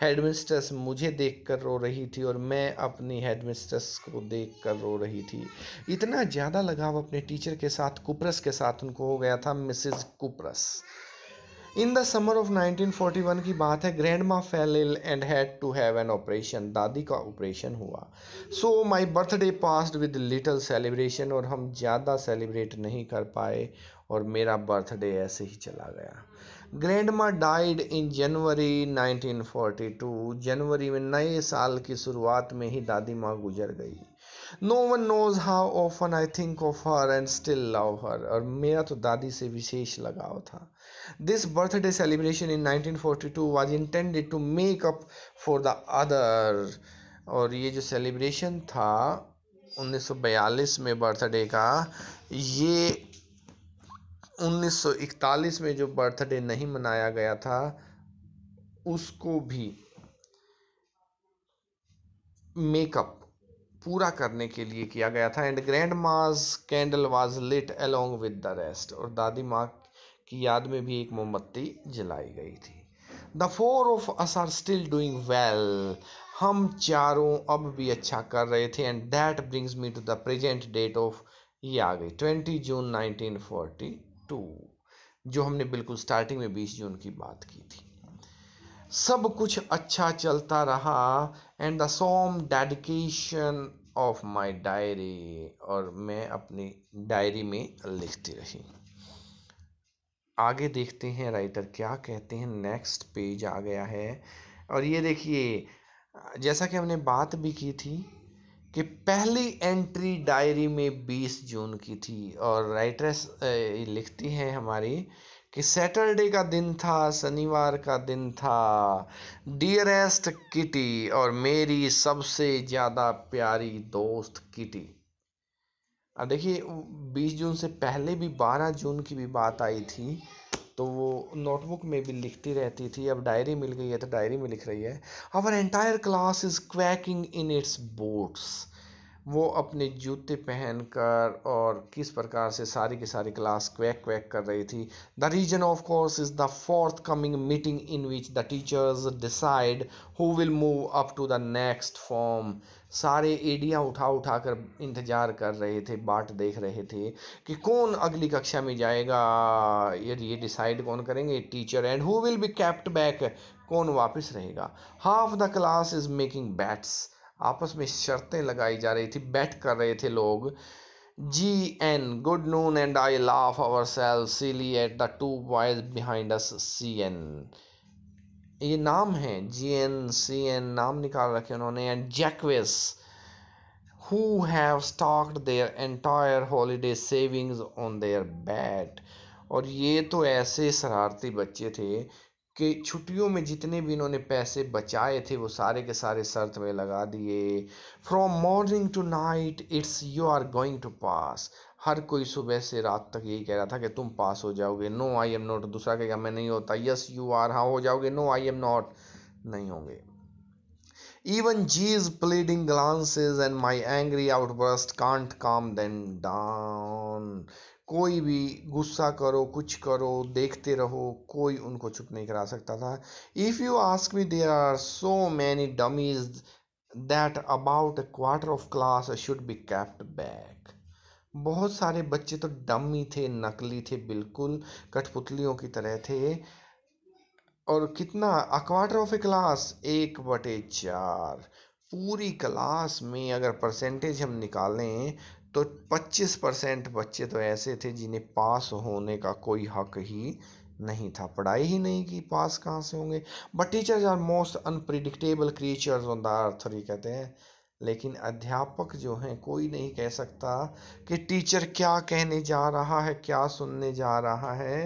हेडमिस्ट्रेस मुझे देखकर रो रही थी और मैं अपनी हेडमिस्ट्रेस को देखकर रो रही थी इतना ज़्यादा लगाव अपने टीचर के साथ कुप्रस के साथ उनको हो गया था Mrs Kuperus in the summer of 1941 की बात है grandma fell ill and had to have an operation दादी का ऑपरेशन हुआ so my birthday passed with little celebration और हम ज़्यादा सेलिब्रेट नहीं कर पाए और मेरा बर्थडे ऐसे ही चला गया ग्रैंड माँ डाइड इन जनवरी 1942 जनवरी में नए साल की शुरुआत में ही दादी माँ गुजर गई no one knows how often I think of her and still love her और मेरा तो दादी से विशेष लगाव था This birthday celebration in 1942 was intended to make up for the other और ये जो सेलिब्रेशन था 1942 में बर्थडे का ये 1941 में जो बर्थडे नहीं मनाया गया था उसको भी मेकअप पूरा करने के लिए किया गया था and grandma's candle was lit along with the rest और दादी माँ की याद में भी एक मोमबत्ती जलाई गई थी the four of us are still doing well हम चारों अब भी अच्छा कर रहे थे and that brings me to the present date of ये आ गई twenty June nineteen forty two जो हमने बिल्कुल स्टार्टिंग में बीस जून की बात की थी सब कुछ अच्छा चलता रहा and the some dedication of my diary और मैं अपनी डायरी में लिखती रही आगे देखते हैं राइटर क्या कहते हैं नेक्स्ट पेज आ गया है और ये देखिए जैसा कि हमने बात भी की थी कि पहली एंट्री डायरी में 20 जून की थी और राइटर्स लिखती हैं हमारी कि सैटरडे का दिन था शनिवार का दिन था डियरेस्ट किटी और मेरी सबसे ज़्यादा प्यारी दोस्त किटी अब देखिए 20 जून से पहले भी 12 जून की भी बात आई थी तो वो नोटबुक में भी लिखती रहती थी अब डायरी मिल गई है तो डायरी में लिख रही है our entire class is quaking in its boots वो अपने जूते पहनकर और किस प्रकार से सारी की सारी क्लास क्वैक क्वैक कर रही थी the reason of course is the forthcoming meeting in which the teachers decide who will move up to the next form सारे एडियाँ उठा उठा कर इंतज़ार कर रहे थे बाट देख रहे थे कि कौन अगली कक्षा में जाएगा ये ये डिसाइड कौन करेंगे teacher and who will be kept back कौन वापस रहेगा half the class is making bets आपस में शर्तें लगाई जा रही थी बैट कर रहे थे लोग G N good noon and I laugh ourself silly at the two boys behind us C N ये नाम है जी एन सी एन नाम निकाल रखे उन्होंने and Jacques who have stocked their entire holiday savings on their bet और ये तो ऐसे शरारती बच्चे थे कि छुट्टियों में जितने भी इन्होंने पैसे बचाए थे वो सारे के सारे शर्त में लगा दिए from morning to night it's you are going to pass हर कोई सुबह से रात तक यही कह रहा था कि तुम पास हो जाओगे नो आई एम नॉट दूसरा कहेगा मैं नहीं होता यस यू आर हाँ हो जाओगे नो आई एम नॉट नहीं होंगे even G's pleading glances and my angry outbursts can't calm them down कोई भी गुस्सा करो कुछ करो देखते रहो कोई उनको चुप नहीं करा सकता था if you ask me there are so many dummies that about a quarter of class should be kept back बहुत सारे बच्चे तो डमी थे नकली थे बिल्कुल कठपुतलियों की तरह थे और कितना अक्वाटर ऑफ ए क्लास एक बटे चार पूरी क्लास में अगर परसेंटेज हम निकालें तो पच्चीस परसेंट बच्चे तो ऐसे थे जिन्हें पास होने का कोई हक ही नहीं था पढ़ाई ही नहीं की पास कहाँ से होंगे but teachers are most unpredictable creatures on the earth कहते हैं लेकिन अध्यापक जो हैं कोई नहीं कह सकता कि टीचर क्या कहने जा रहा है क्या सुनने जा रहा है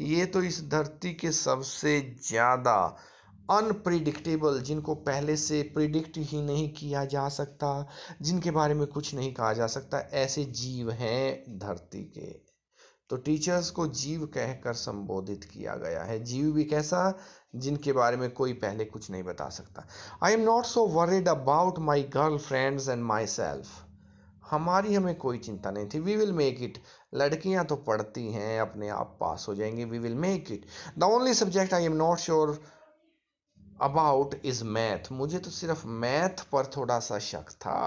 ये तो इस धरती के सबसे ज़्यादा अनप्रिडिक्टेबल जिनको पहले से प्रिडिक्ट ही नहीं किया जा सकता जिनके बारे में कुछ नहीं कहा जा सकता ऐसे जीव हैं धरती के तो टीचर्स को जीव कहकर संबोधित किया गया है जीव भी कैसा जिनके बारे में कोई पहले कुछ नहीं बता सकता I am not so worried about my girl friends and myself हमारी हमें कोई चिंता नहीं थी वी विल मेक इट लड़कियां तो पढ़ती हैं अपने आप पास हो जाएंगी we will make it the only subject I am not sure about is math मुझे तो सिर्फ मैथ पर थोड़ा सा शक था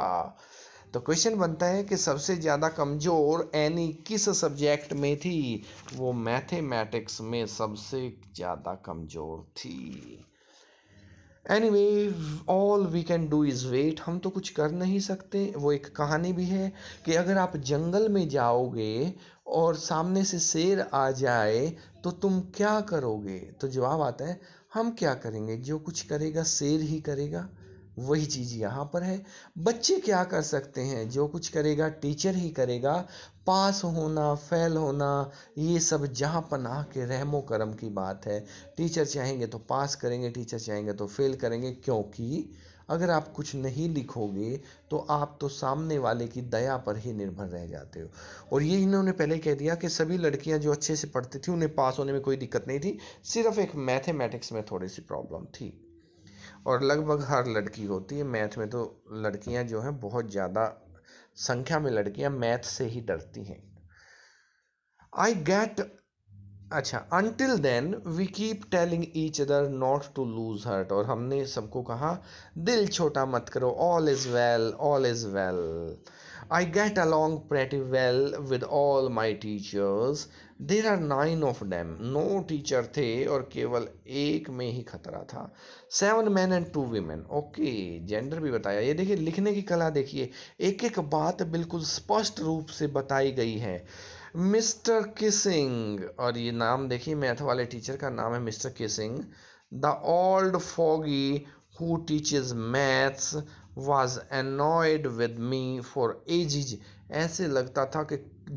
तो क्वेश्चन बनता है कि सबसे ज़्यादा कमज़ोर एनी किस सब्जेक्ट में थी वो मैथमेटिक्स में सबसे ज़्यादा कमज़ोर थी anyway all we can do is wait हम तो कुछ कर नहीं सकते वो एक कहानी भी है कि अगर आप जंगल में जाओगे और सामने से शेर आ जाए तो तुम क्या करोगे तो जवाब आता है हम क्या करेंगे जो कुछ करेगा शेर ही करेगा वही चीज़ यहाँ पर है बच्चे क्या कर सकते हैं जो कुछ करेगा टीचर ही करेगा पास होना फेल होना ये सब जहाँ पनाह के रहमो करम की बात है टीचर चाहेंगे तो पास करेंगे टीचर चाहेंगे तो फेल करेंगे क्योंकि अगर आप कुछ नहीं लिखोगे तो आप तो सामने वाले की दया पर ही निर्भर रह जाते हो और ये इन्होंने पहले कह दिया कि सभी लड़कियां जो अच्छे से पढ़ती थी उन्हें पास होने में कोई दिक्कत नहीं थी सिर्फ एक मैथमेटिक्स में थोड़ी सी प्रॉब्लम थी और लगभग हर लड़की होती है मैथ में तो लड़कियां जो हैं बहुत ज़्यादा संख्या में लड़कियां मैथ से ही डरती हैं आई गेट अच्छा until then we keep telling each other not to lose heart और हमने सबको कहा दिल छोटा मत करो all is well all is well I get along pretty well with all my teachers there are nine of them नो teacher थे और केवल एक में ही खतरा था seven men and two women okay gender भी बताया ये देखिए लिखने की कला देखिए एक एक बात बिल्कुल स्पष्ट रूप से बताई गई है मिस्टर किसिंग और ये नाम देखिए मैथ वाले टीचर का नाम है Mr Kissing the old fogey who teaches maths was annoyed with me for ages ऐसे लगता था कि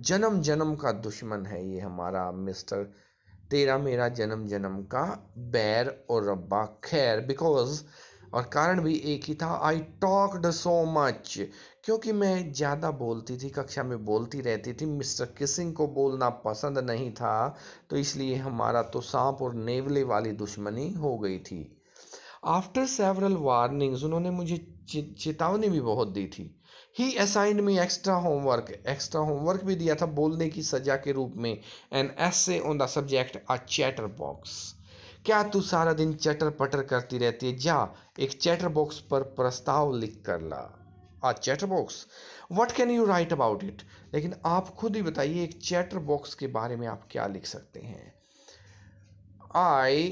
जन्म जन्म का दुश्मन है ये हमारा मिस्टर तेरा मेरा जन्म जन्म का बैर और रब्बा खैर बिकॉज और कारण भी एक ही था आई टॉक्ड सो मच क्योंकि मैं ज़्यादा बोलती थी कक्षा में बोलती रहती थी मिस्टर किसिंग को बोलना पसंद नहीं था तो इसलिए हमारा तो सांप और नेवले वाली दुश्मनी हो गई थी आफ्टर सेवरल वार्निंग्स उन्होंने मुझे चेतावनी भी बहुत दी थी he assigned me extra homework extra homework भी दिया था बोलने की सजा के रूप में an essay on the subject a chatterbox क्या तू सारा दिन चैटर पटर करती रहती है जा एक चैटर बॉक्स पर प्रस्ताव लिख कर ला a chatterbox what can you write about it लेकिन आप खुद ही बताइए एक चैटर बॉक्स के बारे में आप क्या लिख सकते हैं I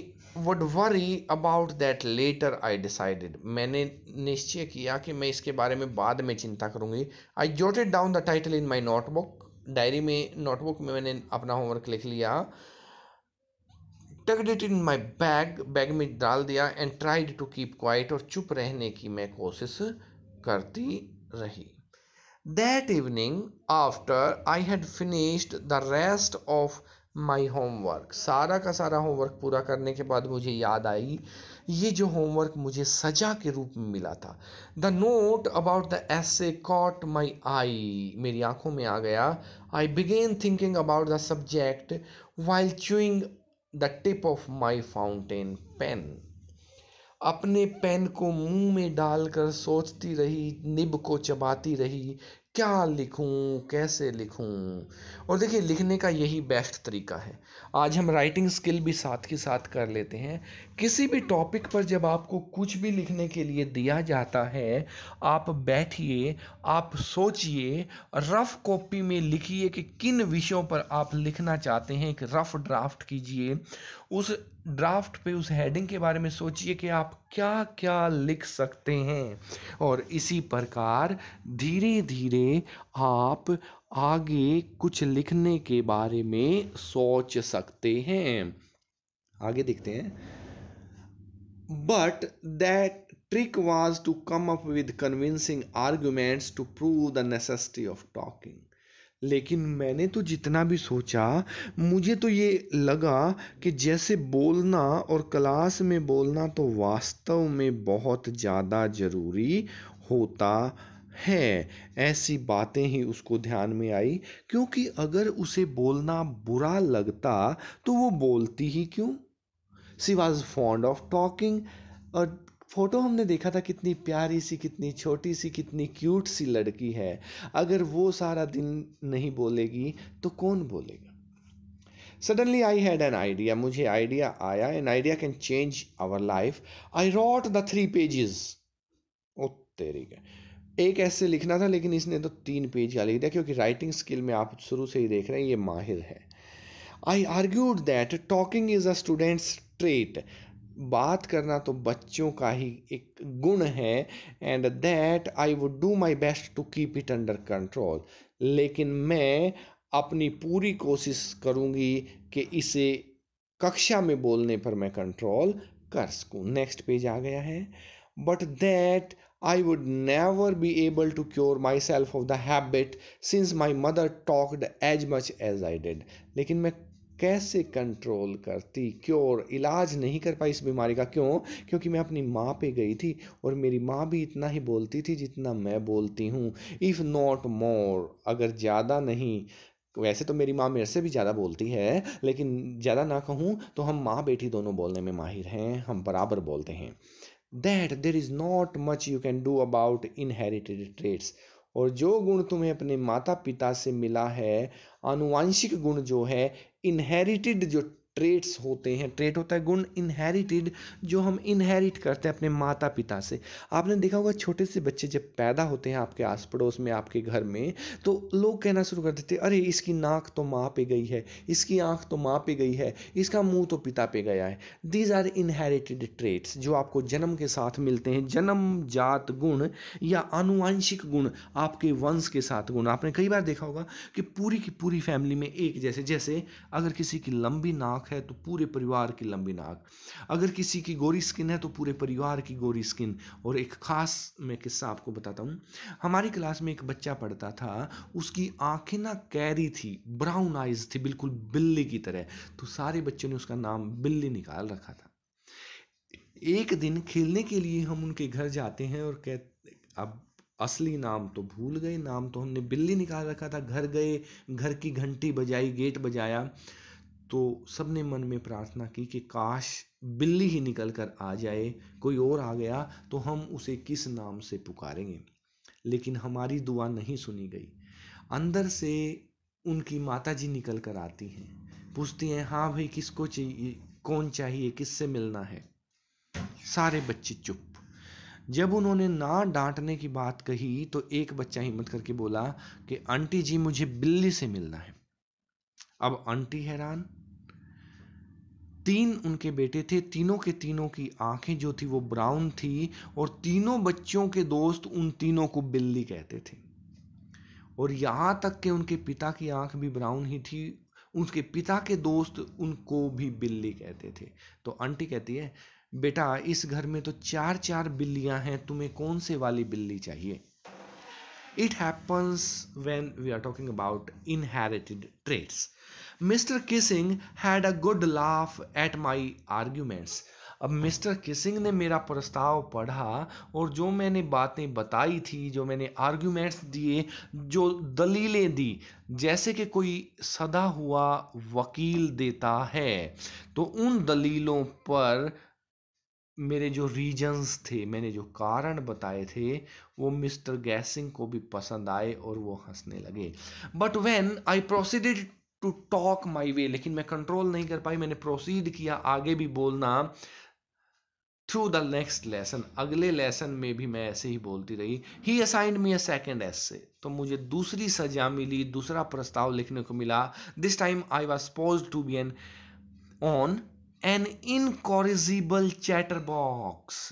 would worry about that later I decided मैंने निश्चय किया कि मैं इसके बारे में बाद में चिंता करूँगी I jotted down the title in my notebook diary में नोटबुक में मैंने अपना होमवर्क लिख लिया tucked it in my bag bag में डाल दिया and tried to keep quiet और चुप रहने की मैं कोशिश करती रही that evening after I had finished the rest of my homework सारा का सारा होमवर्क पूरा करने के बाद मुझे याद आई ये जो होमवर्क मुझे सजा के रूप में मिला था the note about the essay caught my eye मेरी आंखों में आ गया I began thinking about the subject while chewing the tip of my fountain pen अपने पेन को मुंह में डालकर सोचती रही निब को चबाती रही क्या लिखूं कैसे लिखूं और देखिए लिखने का यही बेस्ट तरीका है आज हम राइटिंग स्किल भी साथ के साथ कर लेते हैं किसी भी टॉपिक पर जब आपको कुछ भी लिखने के लिए दिया जाता है आप बैठिए आप सोचिए रफ़ कॉपी में लिखिए कि किन विषयों पर आप लिखना चाहते हैं एक रफ़ ड्राफ्ट कीजिए उस ड्राफ्ट पे उस हेडिंग के बारे में सोचिए कि आप क्या क्या लिख सकते हैं और इसी प्रकार धीरे धीरे आप आगे कुछ लिखने के बारे में सोच सकते हैं आगे देखते हैं but that trick was to come up with convincing arguments to prove the necessity of talking लेकिन मैंने तो जितना भी सोचा मुझे तो ये लगा कि जैसे बोलना और क्लास में बोलना तो वास्तव में बहुत ज़्यादा ज़रूरी होता है ऐसी बातें ही उसको ध्यान में आई क्योंकि अगर उसे बोलना बुरा लगता तो वो बोलती ही क्यों she was fond of talking और फ़ोटो हमने देखा था कितनी प्यारी सी कितनी छोटी सी कितनी क्यूट सी लड़की है अगर वो सारा दिन नहीं बोलेगी तो कौन बोलेगा suddenly I had an idea मुझे आइडिया आया an idea can change our life I wrote the three pages ओ तेरी का एक ऐसे लिखना था लेकिन इसने तो तीन पेज का लिख दिया क्योंकि राइटिंग स्किल में आप शुरू से ही देख रहे हैं ये माहिर है I argued that talking is a student's trait बात करना तो बच्चों का ही एक गुण है and that I would do my best to keep it under control लेकिन मैं अपनी पूरी कोशिश करूँगी कि इसे कक्षा में बोलने पर मैं कंट्रोल कर सकूँ नेक्स्ट पेज आ गया है but that I would never be able to cure myself of the habit since my mother talked as much as I did लेकिन मैं कैसे कंट्रोल करती क्योर इलाज नहीं कर पाई इस बीमारी का क्यों क्योंकि मैं अपनी माँ पे गई थी और मेरी माँ भी इतना ही बोलती थी जितना मैं बोलती हूँ इफ़ नॉट मोर अगर ज़्यादा नहीं वैसे तो मेरी माँ मेरे से भी ज़्यादा बोलती है लेकिन ज़्यादा ना कहूँ तो हम माँ बेटी दोनों बोलने में माहिर हैं हम बराबर बोलते हैं that there is not much you can do about inherited traits और जो गुण तुम्हें अपने माता पिता से मिला है आनुवांशिक गुण जो है inherited ट्रेट्स होते हैं ट्रेट होता है गुण इनहेरिटेड जो हम इनहेरिट करते हैं अपने माता पिता से आपने देखा होगा छोटे से बच्चे जब पैदा होते हैं आपके आस पड़ोस में आपके घर में तो लोग कहना शुरू कर देते अरे इसकी नाक तो माँ पे गई है इसकी आँख तो माँ पे गई है इसका मुँह तो पिता पे गया है दीज आर इनहेरिटेड ट्रेट्स जो आपको जन्म के साथ मिलते हैं जन्म जात गुण या आनुवंशिक गुण आपके वंश के साथ गुण आपने कई बार देखा होगा कि पूरी की पूरी फैमिली में एक जैसे जैसे अगर किसी की लंबी नाक है तो पूरे परिवार की लंबी नाक अगर किसी की गोरी स्किन है तो पूरे परिवार की गोरी स्किन और एक ख़ास मैं किस्सा आपको बताता हूँ हमारी क्लास में एक बच्चा पढ़ता था उसकी आंखें ना कैरी थी ब्राउन आइज थी बिल्कुल बिल्ली की तरह तो सारे बच्चों ने उसका नाम बिल्ली निकाल रखा था एक दिन खेलने के लिए हम उनके घर जाते हैं और कह अब असली नाम तो भूल गए नाम तो हमने बिल्ली निकाल रखा था घर गए घर की घंटी बजाई गेट बजाया तो सब ने मन में प्रार्थना की कि काश बिल्ली ही निकल कर आ जाए कोई और आ गया तो हम उसे किस नाम से पुकारेंगे लेकिन हमारी दुआ नहीं सुनी गई अंदर से उनकी माता जी निकल कर आती हैं पूछती हैं हाँ भाई किसको चाहिए कौन चाहिए किससे मिलना है सारे बच्चे चुप जब उन्होंने ना डांटने की बात कही तो एक बच्चा हिम्मत करके बोला कि आंटी जी मुझे बिल्ली से मिलना है अब आंटी हैरान तीन उनके बेटे थे तीनों के तीनों की आंखें जो थी वो ब्राउन थी और तीनों बच्चों के दोस्त उन तीनों को बिल्ली कहते थे और यहाँ तक के उनके पिता की आंख भी ब्राउन ही थी उसके पिता के दोस्त उनको भी बिल्ली कहते थे तो आंटी कहती है बेटा इस घर में तो चार चार बिल्लियां हैं तुम्हें कौन से वाली बिल्ली चाहिए it happens when we are talking about inherited traits Mr kissing had a good laugh at my arguments अब मिस्टर किसिंग ने मेरा प्रस्ताव पढ़ा और जो मैंने बातें बताई थी जो मैंने आर्ग्यूमेंट्स दिए जो दलीलें दी जैसे कि कोई सदा हुआ वकील देता है तो उन दलीलों पर मेरे जो रीजंस थे मैंने जो कारण बताए थे वो मिस्टर गैसिंग को भी पसंद आए और वो हंसने लगे but when I proceeded to talk my way लेकिन मैं कंट्रोल नहीं कर पाई मैंने प्रोसीड किया आगे भी बोलना थ्रू द नेक्स्ट लेसन अगले लेसन में भी मैं ऐसे ही बोलती रही he assigned me a second essay तो मुझे दूसरी सजा मिली दूसरा प्रस्ताव लिखने को मिला this time I was supposed to be an on an incorrigible chatterbox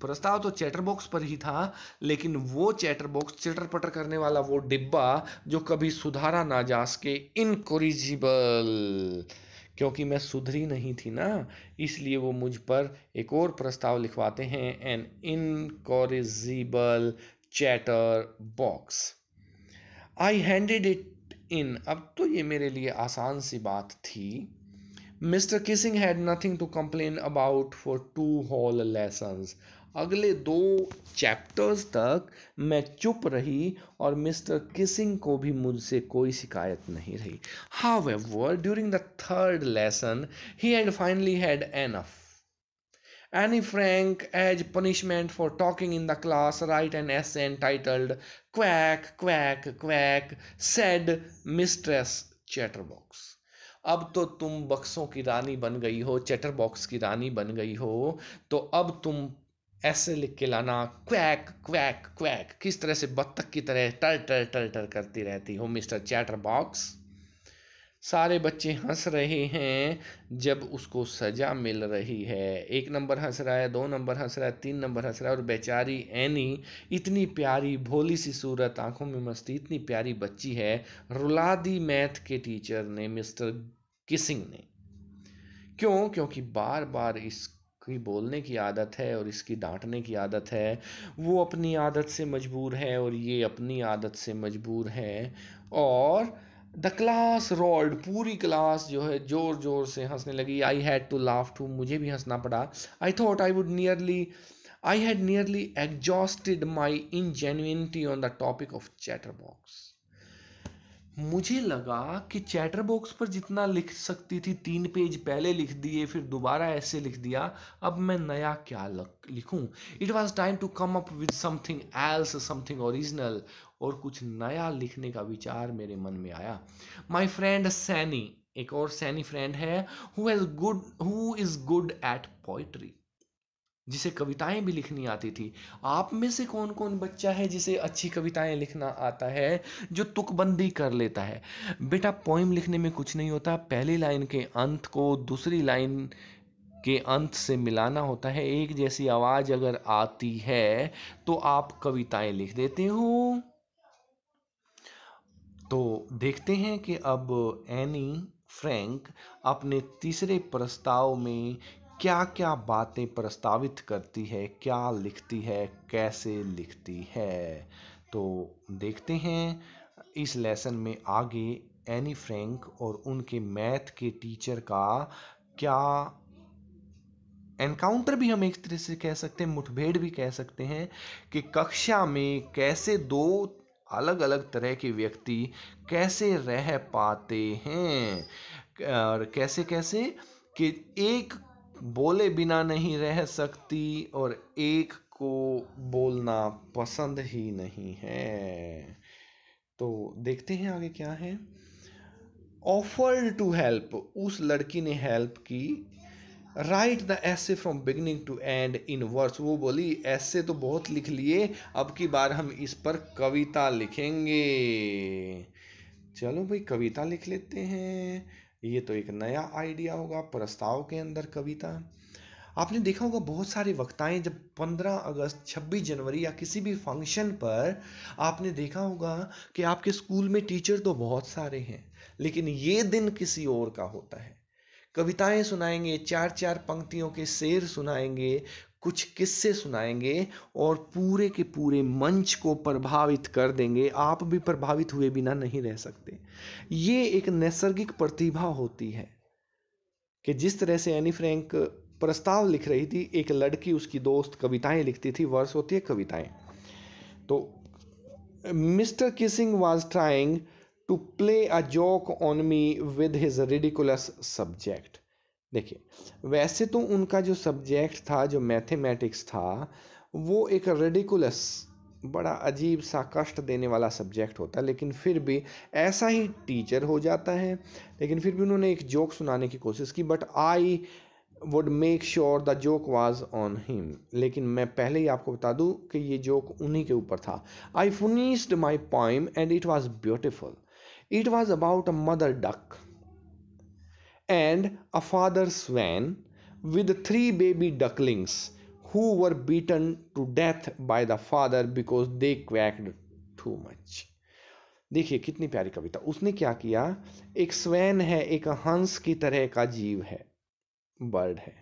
प्रस्ताव तो चैटर बॉक्स पर ही था लेकिन वो चैटर बॉक्स चिटर पटर करने वाला वो डिब्बा जो कभी सुधारा ना जा सके इनकोरिजिबल क्योंकि मैं सुधरी नहीं थी ना इसलिए वो मुझ पर एक और प्रस्ताव लिखवाते हैं an incorrigible chatterbox I handed it in अब तो ये मेरे लिए आसान सी बात थी Mr kissing had nothing to complain about for two whole lessons अगले दो चैप्टर्स तक मैं चुप रही और मिस्टर किसिंग को भी मुझसे कोई शिकायत नहीं रही however during the third lesson he had finally had enough as punishment for talking in the class right class, essay entitled quack quack quack said mistress chatterbox अब तो तुम बक्सों की रानी बन गई हो चैटर बॉक्स की रानी बन गई हो तो अब तुम ऐसे लिख के लाना क्वैक क्वैक क्वैक किस तरह से बत्तख की तरह टल टर टल टल करती रहती हो मिस्टर चैटर बॉक्स सारे बच्चे हंस रहे हैं जब उसको सज़ा मिल रही है एक नंबर हंस रहा है दो नंबर हंस रहा है तीन नंबर हंस रहा है और बेचारी एनी इतनी प्यारी भोली सी सूरत आंखों में मस्ती इतनी प्यारी बच्ची है रुला दी मैथ के टीचर ने मिस्टर किसिंग ने क्यों क्योंकि बार बार इस की बोलने की आदत है और इसकी डांटने की आदत है वो अपनी आदत से मजबूर है और ये अपनी आदत से मजबूर है और द क्लास रॉल्ड पूरी क्लास जो है ज़ोर ज़ोर से हंसने लगी I had to laugh too मुझे भी हंसना पड़ा I thought I would nearly I had nearly exhausted my ingenuity on the topic of chatterbox मुझे लगा कि चैटर बॉक्स पर जितना लिख सकती थी तीन पेज पहले लिख दिए फिर दोबारा ऐसे लिख दिया अब मैं नया क्या लिखूं it was time to come up with something else something original और कुछ नया लिखने का विचार मेरे मन में आया माई फ्रेंड सैनी एक और सैनी फ्रेंड है who has good who is good at poetry जिसे कविताएं भी लिखनी आती थी आप में से कौन कौन बच्चा है जिसे अच्छी कविताएं लिखना आता है जो तुकबंदी कर लेता है बेटा पोइम लिखने में कुछ नहीं होता पहली लाइन के अंत को दूसरी लाइन के अंत से मिलाना होता है एक जैसी आवाज़ अगर आती है तो आप कविताएं लिख देते हो तो देखते हैं कि अब एनी फ्रैंक अपने तीसरे प्रस्ताव में क्या क्या बातें प्रस्तावित करती है क्या लिखती है कैसे लिखती है तो देखते हैं इस लेसन में आगे एनी फ्रैंक और उनके मैथ के टीचर का क्या एनकाउंटर भी हम एक तरह से कह सकते हैं मुठभेड़ भी कह सकते हैं कि कक्षा में कैसे दो अलग अलग तरह के व्यक्ति कैसे रह पाते हैं और कैसे कैसे कि एक बोले बिना नहीं रह सकती और एक को बोलना पसंद ही नहीं है तो देखते हैं आगे क्या है ऑफर टू हेल्प उस लड़की ने हेल्प की write the essay from beginning to end in verse वो बोली ऐसे तो बहुत लिख लिए अब की बार हम इस पर कविता लिखेंगे चलो भाई कविता लिख लेते हैं ये तो एक नया आइडिया होगा प्रस्ताव के अंदर कविता आपने देखा होगा बहुत सारे वक्ताएं जब 15 अगस्त 26 जनवरी या किसी भी फंक्शन पर आपने देखा होगा कि आपके स्कूल में टीचर तो बहुत सारे हैं लेकिन ये दिन किसी और का होता है कविताएं सुनाएंगे चार चार पंक्तियों के शेर सुनाएंगे कुछ किस्से सुनाएंगे और पूरे के पूरे मंच को प्रभावित कर देंगे आप भी प्रभावित हुए बिना नहीं रह सकते ये एक नैसर्गिक प्रतिभा होती है कि जिस तरह से एनी फ्रैंक प्रस्ताव लिख रही थी एक लड़की उसकी दोस्त कविताएं लिखती थी वर्ष होती है कविताएं तो Mr Keesing was trying to play a joke on me with his ridiculous subject देखिए वैसे तो उनका जो सब्जेक्ट था जो मैथमेटिक्स था वो एक रेडिकुलस बड़ा अजीब सा कष्ट देने वाला सब्जेक्ट होता है लेकिन फिर भी ऐसा ही टीचर हो जाता है लेकिन फिर भी उन्होंने एक जोक सुनाने की कोशिश की but I would make sure the joke was on him लेकिन मैं पहले ही आपको बता दूं कि ये जोक उन्हीं के ऊपर था I finished my poem and it was beautiful it was about a mother duck and a father's van with three baby ducklings who were beaten to death by the father because they quacked too much. देखिए कितनी प्यारी कविता उसने क्या किया एक swan है एक हंस की तरह का जीव है बर्ड है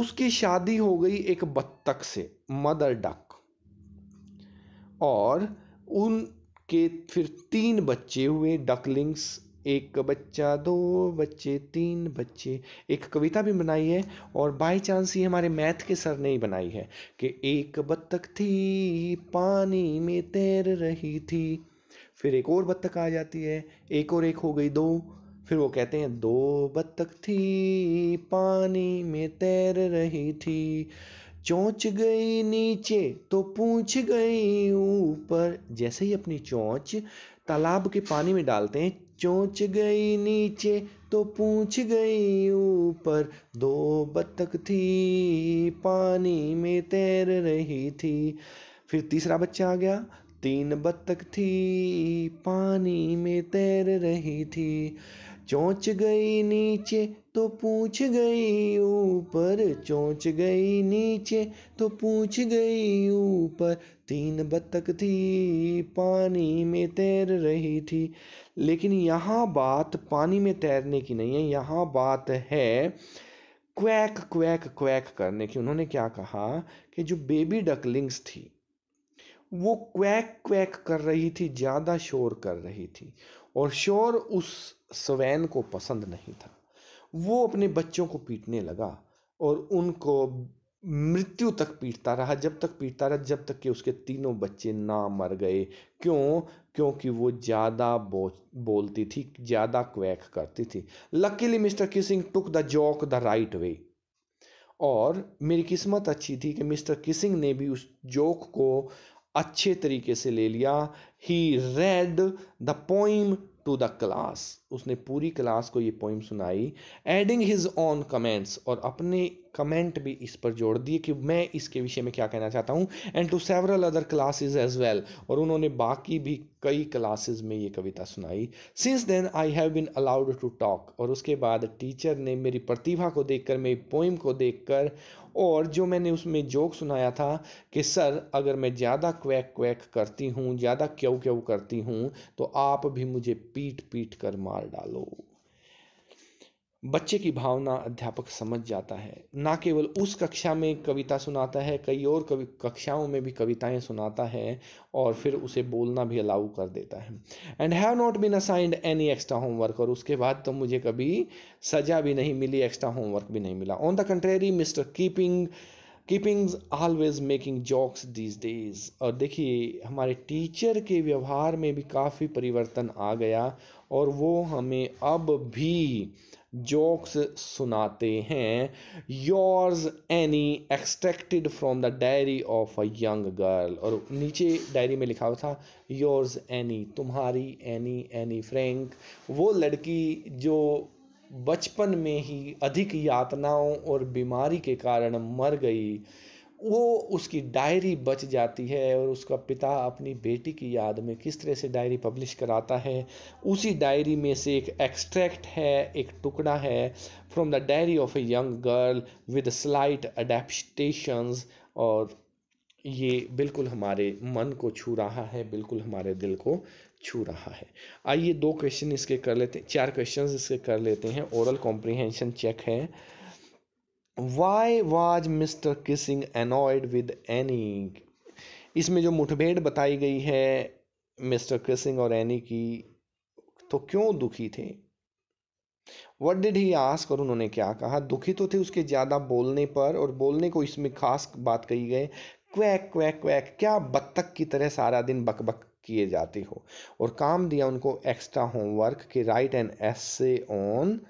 उसकी शादी हो गई एक बत्तख से मदर डक और उनके फिर तीन बच्चे हुए डकलिंग्स एक बच्चा दो बच्चे तीन बच्चे एक कविता भी बनाई है और बाई चांस ये हमारे मैथ के सर ने ही बनाई है कि एक बत्तख थी पानी में तैर रही थी फिर एक और बत्तख आ जाती है एक और एक हो गई दो फिर वो कहते हैं दो बत्तख थी पानी में तैर रही थी चोंच गई नीचे तो पूछ गई ऊपर जैसे ही अपनी चोंच तालाब के पानी में डालते हैं चोंच गई नीचे तो पूछ गई ऊपर दो बत्तख थी पानी में तैर रही थी फिर तीसरा बच्चा आ गया तीन बत्तख थी पानी में तैर रही थी चोंच गई नीचे तो पूछ गई ऊपर चोंच गई नीचे तो पूछ गई ऊपर तीन बत्तख थी पानी में तैर रही थी लेकिन यहाँ बात पानी में तैरने की नहीं है यहाँ बात है क्वैक क्वैक क्वैक करने की उन्होंने क्या कहा कि जो बेबी डकलिंग्स थी वो क्वैक क्वैक कर रही थी ज़्यादा शोर कर रही थी और शोर उस स्वैन को पसंद नहीं था वो अपने बच्चों को पीटने लगा और उनको मृत्यु तक पीटता रहा जब तक पीटता रहा जब तक कि उसके तीनों बच्चे ना मर गए क्यों क्योंकि वो ज़्यादा बो, बोलती थी ज़्यादा क्वैक करती थी luckily Mr Keesing took the joke the right way और मेरी किस्मत अच्छी थी कि मिस्टर किसिंग ने भी उस जोक को अच्छे तरीके से ले लिया he read the poem to the class उसने पूरी क्लास को ये पोइम सुनाई एडिंग हिज ऑन कमेंट्स और अपने कमेंट भी इस पर जोड़ दिए कि मैं इसके विषय में क्या कहना चाहता हूँ and to several other classes as well और उन्होंने बाकी भी कई क्लासेज में ये कविता सुनाई since then I have been allowed to talk और उसके बाद टीचर ने मेरी प्रतिभा को देख कर मेरी पोइम को देख कर और जो मैंने उसमें जोक सुनाया था कि सर अगर मैं ज़्यादा क्वैक क्वैक करती हूँ ज़्यादा क्यों क्यों करती हूँ तो आप भी मुझे पीट पीट कर मार मार डालो बच्चे की भावना अध्यापक समझ जाता है ना केवल उस कक्षा में कविता सुनाता है कई और कवि कक्षाओं में भी कविताएं सुनाता है और फिर उसे बोलना भी अलाउ कर देता है and have not been assigned any extra homework और उसके बाद तो मुझे कभी सजा भी नहीं मिली एक्स्ट्रा होमवर्क भी नहीं मिला on the contrary Mr Keesing Keesing always making jokes these days और देखिए हमारे टीचर के व्यवहार में भी काफ़ी परिवर्तन आ गया और वो हमें अब भी जोक्स सुनाते हैं yours Anne extracted from the diary of a young girl और नीचे डायरी में लिखा हुआ था योर्स एनी तुम्हारी एनी एनी फ्रैंक वो लड़की जो बचपन में ही अधिक यातनाओं और बीमारी के कारण मर गई वो उसकी डायरी बच जाती है और उसका पिता अपनी बेटी की याद में किस तरह से डायरी पब्लिश कराता है उसी डायरी में से एक एक्सट्रैक्ट है एक टुकड़ा है from the diary of a young girl with slight adaptations और ये बिल्कुल हमारे मन को छू रहा है बिल्कुल हमारे दिल को छू रहा है आइए दो क्वेश्चन इसके कर लेते हैं चार क्वेश्चन इसके कर लेते हैं ओरल कॉम्प्रिहेंशन चेक है why was Mr Keesing annoyed with Anne इसमें जो मुठभेड़ बताई गई है मिस्टर किसिंग और एनी की तो क्यों दुखी थे वट डिड ही आस कर उन्होंने क्या कहा दुखी तो थे उसके ज़्यादा बोलने पर और बोलने को इसमें खास बात कही गई क्वैक क्वैक क्वैक क्या बत्तख की तरह सारा दिन बकबक बक किए जाते हो और काम दिया उनको एक्स्ट्रा होमवर्क के राइट एन एस ऑन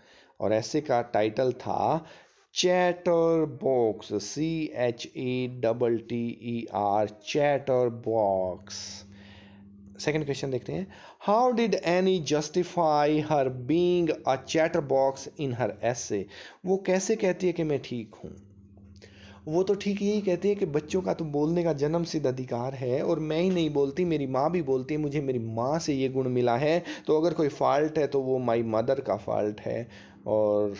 और ऐसे का टाइटल था chatterbox C H A double T E R chatterbox second question देखते हैं how did Anne justify her being a chatterbox in her a वो कैसे कहती है कि मैं ठीक हूँ वो तो ठीक यही कहती है कि बच्चों का तो बोलने का जन्म सिद्ध अधिकार है और मैं ही नहीं बोलती मेरी माँ भी बोलती है मुझे मेरी माँ से ये गुण मिला है तो अगर कोई फॉल्ट है तो वो माई मदर का फॉल्ट है और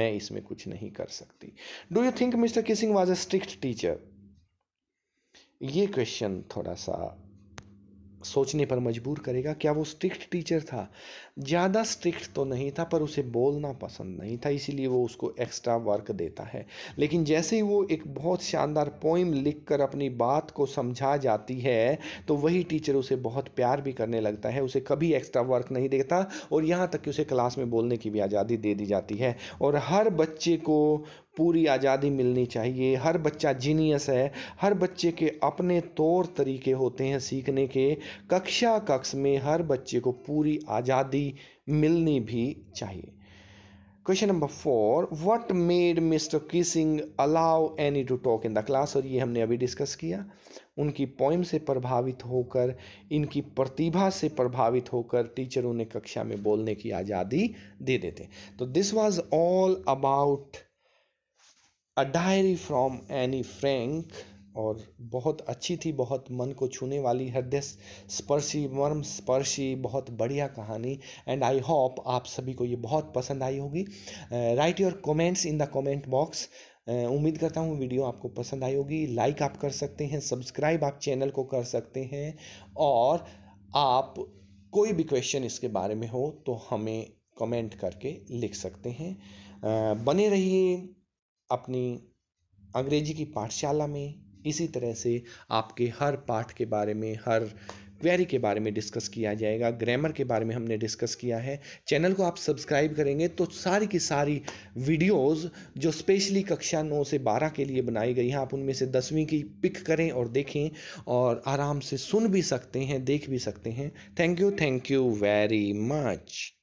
मैं इसमें कुछ नहीं कर सकती do you think Mr Keesing was a strict teacher ये क्वेश्चन थोड़ा सा सोचने पर मजबूर करेगा क्या वो स्ट्रिक्ट टीचर था ज़्यादा स्ट्रिक्ट तो नहीं था पर उसे बोलना पसंद नहीं था इसीलिए वो उसको एक्स्ट्रा वर्क देता है लेकिन जैसे ही वो एक बहुत शानदार पोइम लिखकर अपनी बात को समझा जाती है तो वही टीचर उसे बहुत प्यार भी करने लगता है उसे कभी एक्स्ट्रा वर्क नहीं देता और यहाँ तक कि उसे क्लास में बोलने की भी आज़ादी दे दी जाती है और हर बच्चे को पूरी आज़ादी मिलनी चाहिए हर बच्चा जीनियस है हर बच्चे के अपने तौर तरीके होते हैं सीखने के कक्षा कक्ष में हर बच्चे को पूरी आज़ादी मिलनी भी चाहिए question number four what made Mr Keesing allow Anne to talk in the class और ये हमने अभी डिस्कस किया उनकी पोइम से प्रभावित होकर इनकी प्रतिभा से प्रभावित होकर टीचर उन्हें कक्षा में बोलने की आज़ादी दे देते तो this was all about a diary from Anne Frank और बहुत अच्छी थी बहुत मन को छूने वाली हृदय स्पर्शी मर्म स्पर्शी बहुत बढ़िया कहानी एंड आई होप आप सभी को ये बहुत पसंद आई होगी write your comments in the comment box उम्मीद करता हूँ वीडियो आपको पसंद आई होगी लाइक आप कर सकते हैं सब्सक्राइब आप चैनल को कर सकते हैं और आप कोई भी क्वेश्चन इसके बारे में हो तो हमें कमेंट करके लिख सकते हैं uh, बने रहिए अपनी अंग्रेजी की पाठशाला में इसी तरह से आपके हर पाठ के बारे में हर क्वेरी के बारे में डिस्कस किया जाएगा ग्रामर के बारे में हमने डिस्कस किया है चैनल को आप सब्सक्राइब करेंगे तो सारी की सारी वीडियोस जो स्पेशली कक्षा नौ से बारह के लिए बनाई गई हैं आप उनमें से दसवीं की पिक करें और देखें और आराम से सुन भी सकते हैं देख भी सकते हैं thank you thank you very much